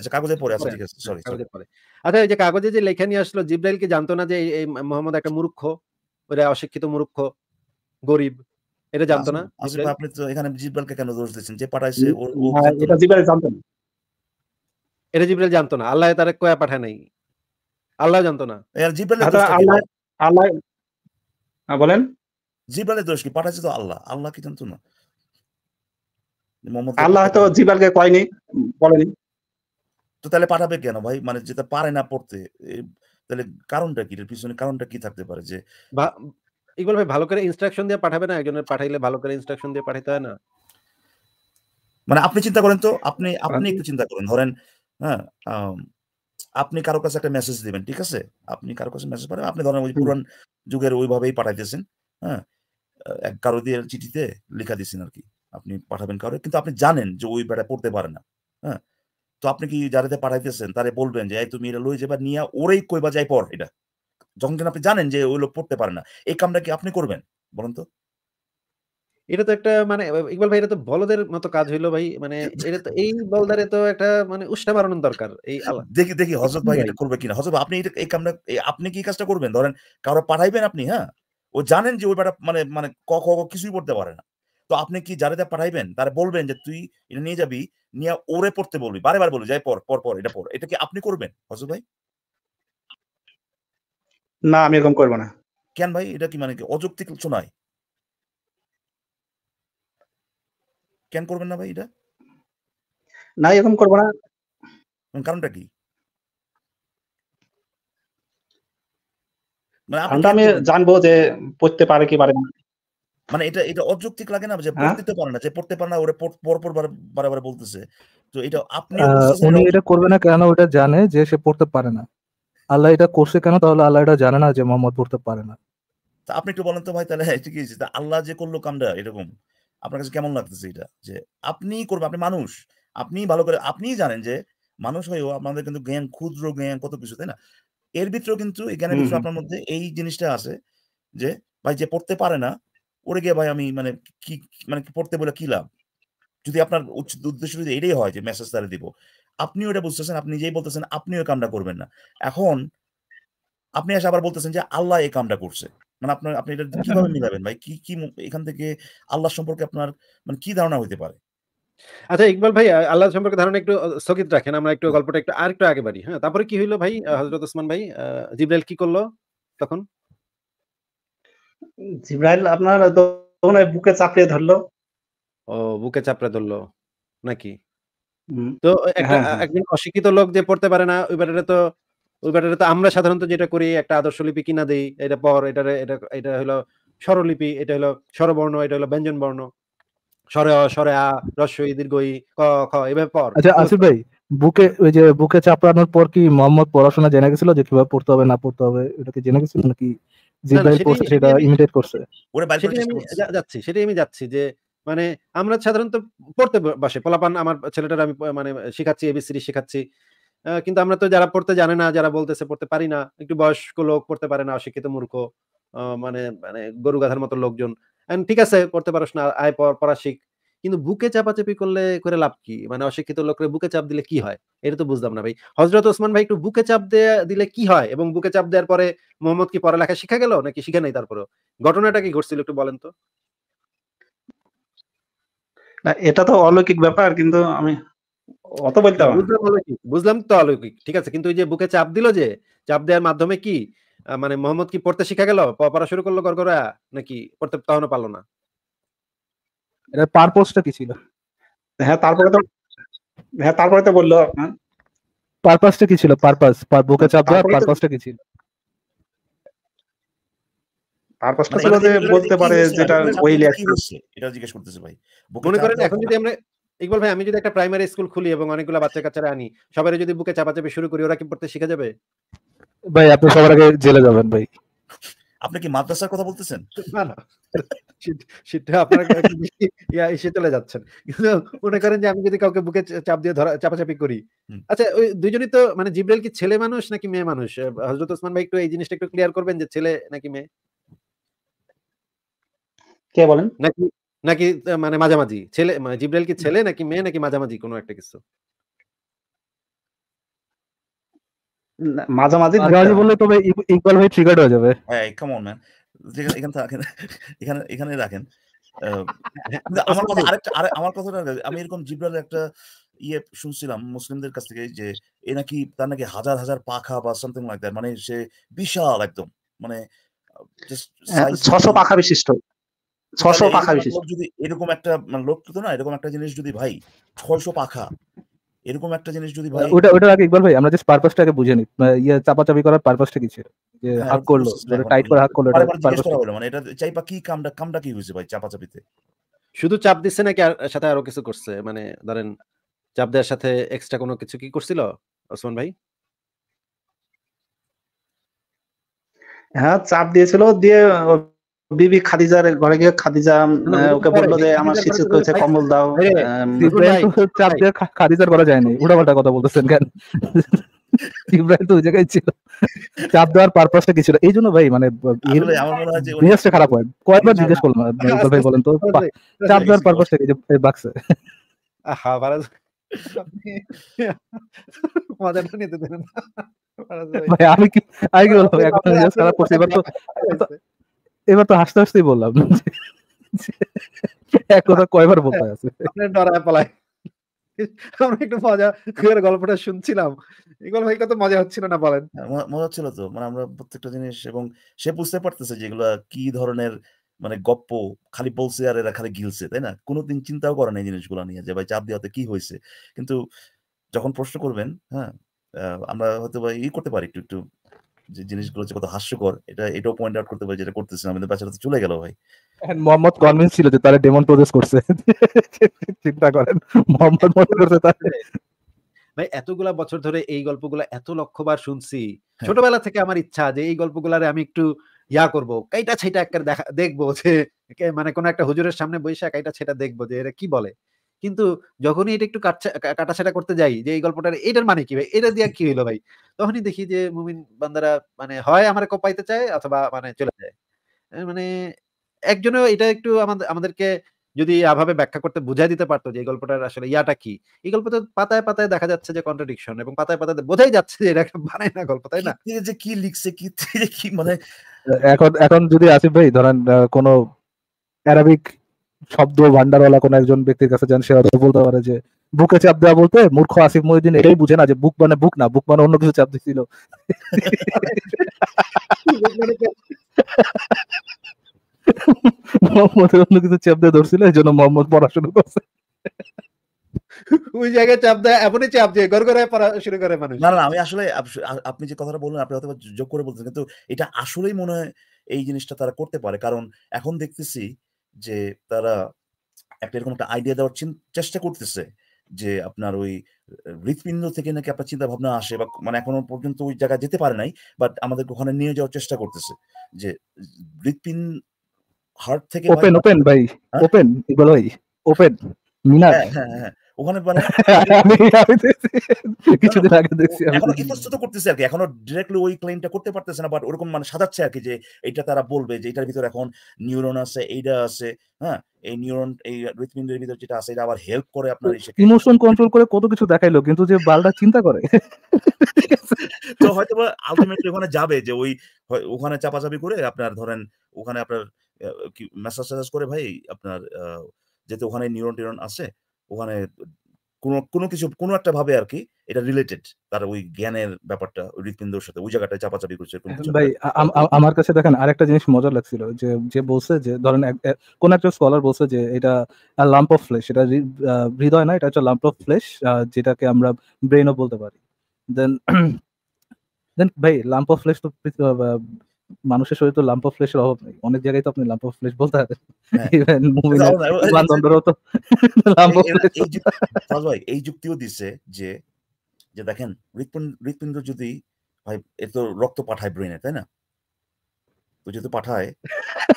আচ্ছা যে কাগজে যে লেখা নিয়ে আসলো জিব্রাইল কি জানতো না যে এই মোহাম্মদ একটা মূর্খ ওরা অশিক্ষিত মূর্খ গরিব এটা জানতো না আসলে আচ্ছা, আচ্ছা, আপনি তো এখানে জিব্রাইলকে কেন দোষ দিচ্ছেন যে পাঠাইছে এটা জিব্রাইল জানতো না এটা জিব্রাইল জানতো না আল্লাহ কয়া পাঠায় নাই আল্লাহ জানতো না জিব্রাইল আল্লাহ হ্যাঁ, বলেন জিবালের দোষ কি তো আল্লাহ আল্লাহ কি জানতো না আল্লাহ তো কয়নি বলেনি তো তাহলে পাঠাবে কেন ভাই মানে যেটা পারে না পড়তে তাহলে কারণটা কি এর পিছনে কারণটা কি থাকতে পারে যে ইকবাল ভাই ভালো করে ইনস্ট্রাকশন দিয়ে পাঠাবে না একজনের পাঠাইলে ভালো করে ইনস্ট্রাকশন দিয়ে পাঠাইতে হয় না মানে আপনি চিন্তা করেন তো আপনি আপনি আচ্ছা। একটু চিন্তা করেন ধরেন হ্যাঁ আপনি কারো কাছে একটা মেসেজ দিবেন ঠিক আছে আপনি কারো কাছে মেসেজ পাঠাবেন আপনি ধরেন ওই পুরান যুগের ওইভাবেই পাঠাইতেছেন হ্যাঁ এক কারো দিয়ে চিঠিতে লিখা দিয়েছেন আর কি আপনি পাঠাবেন কারো কিন্তু আপনি জানেন যে ওই বেটা পড়তে পারে না হ্যাঁ তো আপনি কি যারাতে পাঠাইতেছেন তারে বলবেন যে এই তুমি এটা লই যাবা নিয়ে ওরেই কইবা যাই পর এটা যখন আপনি জানেন যে ওই লোক পড়তে পারে না এই কামটা কি আপনি করবেন বলুন তো এটা তো একটা মানে ইকবাল ভাই এটা তো বলদের মতো কাজ হইলো ভাই মানে এটা তো এই বলদারে তো একটা মানে উষ্টা বাড়ানোর দরকার এই দেখি দেখি হজরত ভাই এটা করবে কিনা হজরত আপনি এটা এই কামটা আপনি কি কাজটা করবেন ধরেন কারো পাঠাইবেন আপনি হ্যাঁ ও জানেন যে ওই ব্যাটা মানে মানে ক ক কিছুই পড়তে পারে না তো আপনি কি যারা যা পাঠাইবেন তারা বলবেন যে তুই এটা নিয়ে যাবি নিয়ে ওরে পড়তে বলবি বারে বার বলবি যাই পর পর পর এটা পর এটা কি আপনি করবেন হজরত ভাই না আমি এরকম করবো না কেন ভাই এটা কি মানে অযৌক্তিক শোনায় কেন করবেন না ভাই এটা না এরকম করব না মানে কারণটা কি মানে আমি জানবো যে পড়তে পারে কি পারে মানে এটা এটা অযৌক্তিক লাগে না যে হ্যাঁ? পড়তে পারে না যে পড়তে পারে না ওরে পর পর বারে বারে বলতেছে তো এটা আপনি উনি এটা করবে না কেন ওটা জানে যে সে পড়তে পারে না আল্লাহ এটা করছে কেন তাহলে আল্লাহ এটা জানে না যে মোহাম্মদ পড়তে পারে না তা আপনি একটু বলেন তো ভাই তাহলে এটা কি আল্লাহ যে করলো কামটা এরকম আপনার কাছে কেমন লাগতেছে এটা যে আপনি করবেন আপনি মানুষ আপনি ভালো করে আপনি জানেন যে মানুষ হয়েও আপনাদের কিন্তু জ্ঞান ক্ষুদ্র জ্ঞান কত কিছু তাই না এর ভিতরেও কিন্তু এই জ্ঞানের ভিতরে আপনার মধ্যে এই জিনিসটা আছে যে ভাই যে পড়তে পারে না ওরে গিয়ে ভাই আমি মানে কি মানে পড়তে বলে কি লাভ যদি আপনার উদ্দেশ্য যদি এটাই হয় যে মেসেজ তারা দিব আপনিও এটা বুঝতেছেন আপনি যেই বলতেছেন আপনিও কামটা করবেন না এখন আপনি এসে আবার বলতেছেন যে আল্লাহ এই কামটা করছে মানে আপনার আপনি এটা কিভাবে মিলাবেন ভাই কি কি এখান থেকে আল্লাহ সম্পর্কে আপনার মানে কি ধারণা হইতে পারে আচ্ছা ইকবাল ভাই আল্লাহ সম্পর্কে ধারণা একটু স্থগিত রাখেন আমরা একটু গল্পটা একটু আর একটু আগে বাড়ি হ্যাঁ তারপরে কি হইলো ভাই হজরত ওসমান ভাই জিব্রাইল কি করলো তখন জিব্রাইল আপনার তখন বুকে চাপড়ে ধরলো ও বুকে চাপড়ে ধরলো নাকি তো হ্যাঁ, হ্যাঁ। একজন অশিক্ষিত লোক যে পড়তে পারে না ওই ব্যাপারে তো ওই ব্যাপারে তো আমরা সাধারণত যেটা করি একটা আদর্শ লিপি কিনা দেই এটা পর এটা এটা এটা হলো স্বরলিপি এটা হলো স্বরবর্ণ এটা হলো ব্যঞ্জন বর্ণ স্বরে অ স্বরে আ ই দীর্ঘ ই ক খ এভাবে পর আচ্ছা আসিফ ভাই বুকে ওই যে বুকে চাপড়ানোর পর কি মোহাম্মদ পড়াশোনা জেনে গেছিল যে কিভাবে পড়তে হবে না পড়তে হবে এটা কি জেনে গেছিল নাকি জিব্রাইল পড়ছে সেটা ইমিটেট করছে ওরে বাইরে যাচ্ছি সেটাই আমি যাচ্ছি যে মানে আমরা সাধারণত পড়তে বসে পোলাপান আমার ছেলেটার আমি মানে শিখাচ্ছি এবিসিডি শিখাচ্ছি কিন্তু আমরা তো যারা পড়তে জানে না যারা বলতেছে পড়তে পারি না একটু বয়স্ক লোক পড়তে পারে না অশিক্ষিত মূর্খ মানে মানে গরু গাধার মতো লোকজন ঠিক আছে পড়তে পারোস না আয় পড়া শিখ কিন্তু বুকে চাপাচাপি করলে করে লাভ কি মানে অশিক্ষিত লোকের বুকে চাপ দিলে কি হয় এটা তো বুঝলাম না ভাই হজরত ওসমান ভাই একটু বুকে চাপ দিলে কি হয় এবং বুকে চাপ দেওয়ার পরে মোহাম্মদ কি পড়ালেখা শিখা গেল নাকি শিখে নাই তারপরে ঘটনাটা কি ঘটছিল একটু বলেন তো না এটা তো অলৌকিক ব্যাপার কিন্তু আমি অত বলতাম বুঝলাম অলৌকিক বুঝলাম তো অলৌকিক ঠিক আছে কিন্তু ওই যে বুকে চাপ দিল যে চাপ দেওয়ার মাধ্যমে কি মানে মোহাম্মদ কি পড়তে শিখা গেল পড়া শুরু করলো গড়গড়া নাকি পড়তে তখনও পারলো না এটা পারপোজটা কি ছিল হ্যাঁ তারপরে তো হ্যাঁ তারপরে তো বললো হ্যাঁ। পারপাসটা কি ছিল পারপাস বুকে চাপ দেওয়ার পারপাসটা কি ছিল পারপাসটা ছিল যে বলতে পারে যেটা মানে ওই লেখা এটা জিজ্ঞেস করতেছে ভাই মনে করেন এখন যদি আমরা ইকবাল ভাই আমি যদি একটা প্রাইমারি স্কুল খুলি এবং অনেকগুলো বাচ্চা কাচ্চারা আনি সবাই যদি বুকে চাপাচাপি শুরু করি ওরা কি পড়তে শিখে যাবে ভাই আপনি সবার আগে জেলে যাবেন ভাই আপনি কি মাদ্রাসার কথা বলতেছেন সেটা আপনারা ইয়া এসে চলে যাচ্ছেন কিন্তু মনে করেন যে আমি যদি কাউকে বুকে চাপ দিয়ে ধরা চাপাচাপি করি আচ্ছা ওই দুজনই তো মানে জিব্রেল কি ছেলে মানুষ নাকি মেয়ে মানুষ হযরত ওসমান ভাই একটু এই জিনিসটা একটু ক্লিয়ার করবেন যে ছেলে নাকি মেয়ে কে বলেন নাকি নাকি মানে মাঝামাঝি ছেলে মানে জিব্রাইল কি ছেলে নাকি মেয়ে নাকি মাঝামাঝি কোনো একটা কিছু মাঝামাঝি ধরাজি বললে তবে ইকুয়াল হয়ে ট্রিগার্ড হয়ে যাবে হ্যাঁ কাম অন ম্যান এখানে রাখেন <laughs> এখানে এখানে রাখেন হ্যাঁ, আমার কথা আরেকটা আমার কথাটা আমি এরকম জিব্রাইলের একটা ইয়ে শুনছিলাম মুসলিমদের কাছ থেকে যে এ নাকি তার নাকি হাজার হাজার পাখা বা সামথিং লাইক দ্যাট মানে সে বিশাল একদম মানে হ্যাঁ, ছশো পাখা বিশিষ্ট ছশো পাখা বিশিষ্ট যদি এরকম একটা মানে তো না এরকম একটা জিনিস যদি ভাই ছশো পাখা এরকম একটা জিনিস যদি ভাই ওটা ওটা আগে ইকবাল ভাই আমরা জাস্ট পারপাসটাকে বুঝে নিই মানে ইয়া চাপাচাপি করার পারপাসটা কি ছিল যে হাক হ্যাঁ, করলো টাইট করে হাক করলো এটা মানে এটা চাইপা কি কামটা কামটা কি ভাই চাপাচাপিতে শুধু চাপ দিচ্ছে নাকি আর সাথে আরো কিছু করছে মানে ধরেন চাপ দেওয়ার সাথে এক্সট্রা কোনো কিছু কি করছিল ওসমান ভাই হ্যাঁ চাপ দিয়েছিল দিয়ে বিবি খাদিজার ঘরে গিয়ে খাদিজা ওকে বললো যে আমার কম্বল দাও চাপ দিয়ে খাদিজার করা যায়নি উল্টাপাল্টা কথা বলতেছেন কেন ইব্রাহিম তো ওই জায়গায় ছিল চাপ দেওয়ার পারপাসটা কি ছিল এই জন্য ভাই মানে জিনিসটা খারাপ হয় কয়েকবার জিজ্ঞেস করলাম ভাই বলেন তো চাপ দেওয়ার পারপাসটা কি বাক্সে ভাই আমি কি আমি কি বলবো এখন খারাপ করছি এবার তো এবার তো হাসতে হাসতেই বললাম এক কথা কয়বার বলতে আছে ডরায় পালায় আমরা একটু মজা খুয়ের গল্পটা শুনছিলাম গল্প এই কত মজা হচ্ছিল না বলেন হ্যাঁ, মজা হচ্ছিল তো মানে আমরা প্রত্যেকটা জিনিস এবং সে বুঝতে পারতেছে যেগুলো কি ধরনের মানে গপ্প খালি বলছে আর এরা খালি গিলছে তাই না কোনোদিন চিন্তাও করে না এই জিনিসগুলো নিয়ে যে ভাই চাপ দেওয়াতে কি হয়েছে কিন্তু যখন প্রশ্ন করবেন হ্যাঁ আমরা হয়তো বা ই করতে পারি একটু একটু যে জিনিসগুলো যে কত হাস্যকর এটা এটাও পয়েন্ট আউট করতে পারি যেটা আমাদের বেচারা চলে গেল ভাই মোহাম্মদ কনভিন্স ছিল যে তারা ডেমন প্রদেশ করছে <laughs> চিন্তা করেন মোহাম্মদ মনে করছে ভাই এতগুলা বছর ধরে এই গল্পগুলো এত লক্ষবার শুনছি হ্যাঁ। ছোটবেলা থেকে আমার ইচ্ছা যে এই গল্পগুলার আমি একটু ইয়া করবো কাইটা সেটা একটা দেখা দেখবো যে মানে কোন একটা হুজুরের সামনে বৈশাখ কাইটা সেটা দেখবো যে এরা কি বলে কিন্তু যখনই এটা একটু কাটাছাটা করতে যাই যে এই গল্পটার এটার মানে কি ভাই এটা দিয়ে কি হইলো ভাই তখনই দেখি যে মুমিন বান্দারা মানে হয় আমার কপাইতে চায় অথবা মানে চলে যায় মানে একজনও এটা একটু আমাদের আমাদেরকে যদি আভাবে ব্যাখ্যা করতে বুঝাই দিতে পারতো যে এই গল্পটার আসলে ইয়াটা কি এই গল্পটা পাতায় পাতায় দেখা যাচ্ছে যে কন্ট্রাডিকশন এবং পাতায় পাতায় বোঝাই যাচ্ছে যে এটা বানায় না গল্প তাই না যে কি লিখছে কি <laughs> কি মানে এখন এখন যদি আসিফ ভাই ধরেন কোন অ্যারাবিক শব্দ ভান্ডারওয়ালা কোন একজন ব্যক্তির কাছে যান সে হয়তো বলতে পারে যে বুকে চাপ দেওয়া বলতে মূর্খ আসিফ মহিউদ্দিন এটাই বুঝে না যে বুক মানে বুক না বুক মানে অন্য কিছু চাপ দিছিল মোহাম্মদের অন্য কিছু চাপ দিয়ে ধরছিল এই জন্য মোহাম্মদ পড়াশোনা করছে ওই জায়গায় চাপ দেয় এমনই চাপ দিয়ে গড় গড়ে পড়া শুরু করে মানুষ না না আমি আসলে আপনি যে কথাটা বললেন আপনি হয়তো যোগ করে বলতেন কিন্তু এটা আসলেই মনে হয় এই জিনিসটা তারা করতে পারে কারণ এখন দেখতেছি যে তারা একটা এরকম একটা আইডিয়া দেওয়ার চেষ্টা করতেছে যে আপনার ওই হৃৎপিণ্ড থেকে নাকি আপনার চিন্তা ভাবনা আসে বা মানে এখনো পর্যন্ত ওই জায়গায় যেতে পারে নাই বাট আমাদের ওখানে নিয়ে যাওয়ার চেষ্টা করতেছে যে হৃৎপিণ্ড হার্ট থেকে ওপেন ওপেন ভাই ওপেন এগুলো ওপেন মিনার হ্যাঁ হ্যাঁ, হ্যাঁ। ওখানে মানে কিছুদিন আগে দেখছি এখন ইতস্তত করতেছে আর কি এখনো ডিরেক্টলি ওই ক্লেমটা করতে পারতেছে না বাট ওরকম মানে সাজাচ্ছে আর কি যে এটা তারা বলবে যে এটার ভিতর এখন নিউরন আছে এইটা আছে হ্যাঁ এই নিউরন এই হৃৎপিণ্ডের ভিতর যেটা আছে এটা আবার হেল্প করে আপনার ইমোশন কন্ট্রোল করে কত কিছু দেখাইলো কিন্তু যে বালটা চিন্তা করে তো হয়তো আলটিমেটলি ওখানে যাবে যে ওই ওখানে চাপাচাপি করে আপনার ধরেন ওখানে আপনার মেসাজ করে ভাই আপনার যেহেতু ওখানে নিউরন টিউরন আছে ওখানে কোনো কোনো কিছু কোনো একটা ভাবে আর কি এটা রিলেটেড তার ওই জ্ঞানের ব্যাপারটা ওই হৃৎপিণ্ডর সাথে ওই জায়গাটা চাপাচাপি করছে ভাই আমার কাছে দেখেন আরেকটা জিনিস মজা লাগছিল যে যে বলছে যে ধরেন কোন একটা স্কলার বলছে যে এটা লাম্প অফ ফ্লেশ এটা হৃদয় না এটা হচ্ছে লাম্প অফ ফ্লেশ যেটাকে আমরা ব্রেনও বলতে পারি দেন দেন <clears throat> ভাই লাম্প অফ ফ্লেশ তো মানুষের শরীরে তো লাম্প অফ ফ্লেশের অভাব নেই অনেক জায়গায় তো আপনি লাম্প অফ ফ্লেশ বলতে হবে ইভেন মুভি বান্দরও তো লাম্প অফ ফ্লেশ ভাই এই যুক্তিও দিছে যে যে দেখেন হৃৎপিণ্ড যদি ভাই এ তো রক্ত পাঠায় ব্রেনে তাই না তো যেহেতু পাঠায়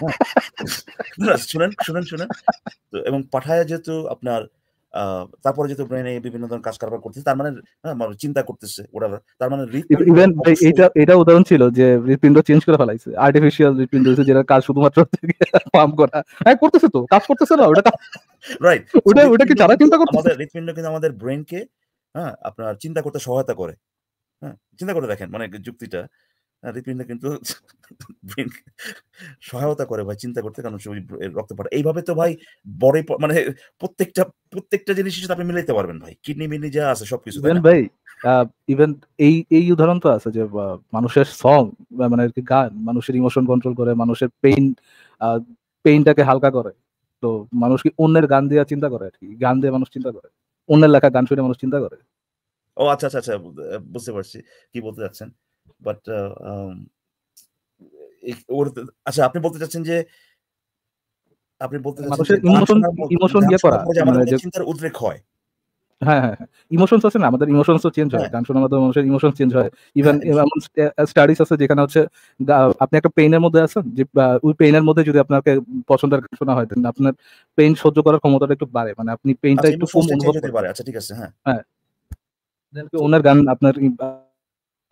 হ্যাঁ। শুনেন শুনেন শুনেন তো এবং পাঠায় যেহেতু আপনার তারপরে যেহেতু ব্রেনে বিভিন্ন ধরনের কাজ কারবার করতেছে তার মানে হ্যাঁ, চিন্তা করতেছে ওরা তার মানে ইভেন এটা এটা উদাহরণ ছিল যে হৃৎপিণ্ড চেঞ্জ করে ফেলাইছে আর্টিফিশিয়াল হৃৎপিণ্ড হয়েছে যেটা কাজ শুধুমাত্র পাম্প <laughs> করা হ্যাঁ করতেছে তো কাজ করতেছে না ওটা রাইট <laughs> <laughs> ওটা ওটা কি যারা চিন্তা করতে আমাদের হৃৎপিণ্ড কিন্তু আমাদের ব্রেনকে হ্যাঁ আপনার চিন্তা করতে সহায়তা করে হ্যাঁ চিন্তা করে দেখেন মানে যুক্তিটা হ্যাঁ, কিন্তু সহায়তা করে ভাই চিন্তা করতে কারণ সে রক্ত পাঠায় এইভাবে তো ভাই বড় মানে প্রত্যেকটা প্রত্যেকটা জিনিস সাথে আপনি মিলাইতে পারবেন ভাই কিডনি মিডনি যা আছে সবকিছু ভাই ইভেন এই এই উদাহরণ তো আছে যে মানুষের সং মানে আর কি গান মানুষের ইমোশন কন্ট্রোল করে মানুষের পেইন পেইনটাকে হালকা করে তো মানুষ কি অন্যের গান দিয়ে চিন্তা করে আর কি গান দিয়ে মানুষ চিন্তা করে অন্যের লেখা গান শুনে মানুষ চিন্তা করে ও আচ্ছা আচ্ছা আচ্ছা বুঝতে পারছি কি বলতে চাচ্ছেন বাট ওর আচ্ছা আপনি বলতে চাচ্ছেন যে আপনি বলতে চাচ্ছেন ইয়ে মানে চিন্তার উদ্রেক হয় হ্যাঁ হ্যাঁ ইমোশনস হ্যাঁ, আছে না আমাদের ইমোশনস তো চেঞ্জ হয় হ্যাঁ। গান শোনার মাধ্যমে মানুষের ইমোশন চেঞ্জ হয় ইভেন হ্যাঁ, এমন স্টাডিজ আছে যেখানে হচ্ছে আপনি একটা পেইনের মধ্যে আছেন যে ওই পেইনের মধ্যে যদি আপনাকে পছন্দের গান শোনা হয় আপনার পেইন সহ্য করার ক্ষমতাটা একটু বাড়ে মানে আপনি পেইনটা আচ্ছা, একটু কম অনুভব করতে পারে আচ্ছা ঠিক আছে হ্যাঁ হ্যাঁ ওনার গান আপনার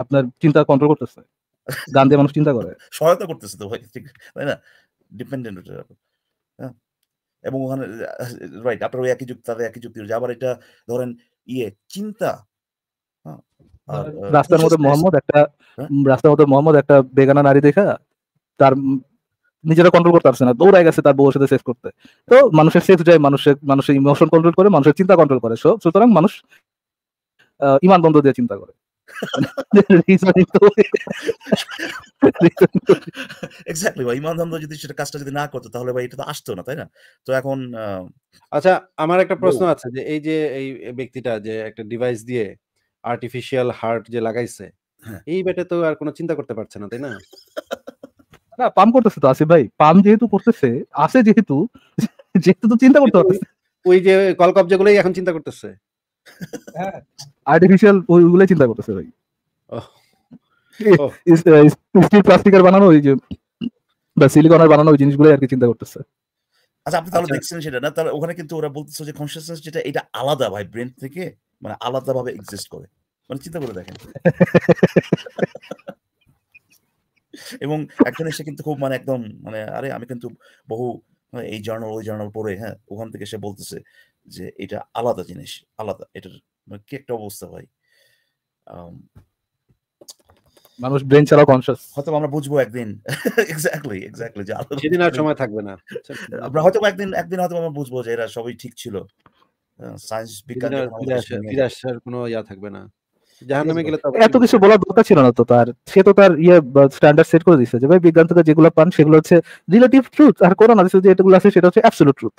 আপনার চিন্তা কন্ট্রোল করতেছে গান দিয়ে মানুষ চিন্তা করে সহায়তা করতেছে তো ভাই ঠিক তাই না ডিপেন্ডেন্ট হ্যাঁ এবং ওখানে রাইট আপনার ওই একই যুক্তি তাদের একই যুক্তি আবার এটা ধরেন ইয়ে চিন্তা হ্যাঁ? রাস্তার মধ্যে মোহাম্মদ একটা হ্যাঁ? রাস্তার মধ্যে মোহাম্মদ একটা বেগানা নারী দেখা তার নিজেরা কন্ট্রোল করতে পারছে না দৌড়ায় গেছে তার বউর সাথে সেক্স করতে তো মানুষের সেক্স যায় মানুষের মানুষের ইমোশন কন্ট্রোল করে মানুষের চিন্তা কন্ট্রোল করে সুতরাং মানুষ ইমান বন্ধ দিয়ে চিন্তা করে <laughs> আচ্ছা আমার একটা প্রশ্ন আছে যে এই যে এই ব্যক্তিটা যে একটা ডিভাইস দিয়ে আর্টিফিশিয়াল হার্ট যে লাগাইছে হ্যাঁ। এই বেটে তো আর কোনো চিন্তা করতে পারছে না তাই না না পাম করতেছে তো আসিফ ভাই পাম যেহেতু করতেছে আছে যেহেতু যেহেতু তো চিন্তা করতে পারতেছে ওই যে কল কবজাগুলোই এখন চিন্তা করতেছে আর্টিফিশিয়াল ওইগুলো চিন্তা করতেছে ভাই স্টিল প্লাস্টিকের বানানো ওই যে বা সিলিকনের বানানো ওই জিনিসগুলো আর কি চিন্তা করতেছে আচ্ছা আপনি তাহলে আচ্ছা। দেখছেন সেটা না তাহলে ওখানে কিন্তু ওরা বলতেছে যে কনসিয়াসনেস যেটা এটা আলাদা ভাই ব্রেন থেকে মানে আলাদাভাবে এক্সিস্ট করে মানে চিন্তা করে দেখেন <laughs> এবং একজন এসে কিন্তু খুব মানে একদম মানে আরে আমি কিন্তু বহু এই জার্নাল ওই জার্নাল পড়ে হ্যাঁ ওখান থেকে সে বলতেছে যে এটা আলাদা জিনিস আলাদা এটার মানে কি একটা অবস্থা ভাই মানুষ ব্রেন ছাড়া কনসিয়াস হয়তো আমরা বুঝবো একদিন এক্স্যাক্টলি <laughs> এক্স্যাক্টলি যে সেদিন আর সময় থাকবে না আচ্ছা, আমরা হয়তো একদিন একদিন হয়তো আমরা বুঝবো যে এরা সবই ঠিক ছিল সায়েন্স বিজ্ঞান ফিরে কোনো ইয়া থাকবে না এত কিছু বলার দরকার ছিল না তো তার সে তো তার ইয়ে স্ট্যান্ডার্ড সেট করে দিয়েছে যে ভাই বিজ্ঞান থেকে যেগুলো পান সেগুলো হচ্ছে রিলেটিভ ট্রুথ আর করোনা যে এটাগুলো আছে সেটা হচ্ছে অ্যাবসলিউট ট্রুথ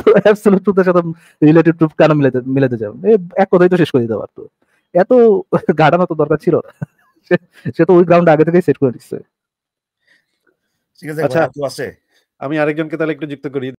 তো অ্যাবসলিউট ট্রুথের সাথে রিলেটিভ ট্রুথ কেন মিলাতে মিলাতে যাবেন এক কথাই তো শেষ করে দিতে পারতো এত গাড়ানো তো দরকার ছিল না সে তো ওই গ্রাউন্ড আগে থেকেই সেট করে দিচ্ছে ঠিক আছে আচ্ছা আমি আরেকজনকে তাহলে একটু যুক্ত করি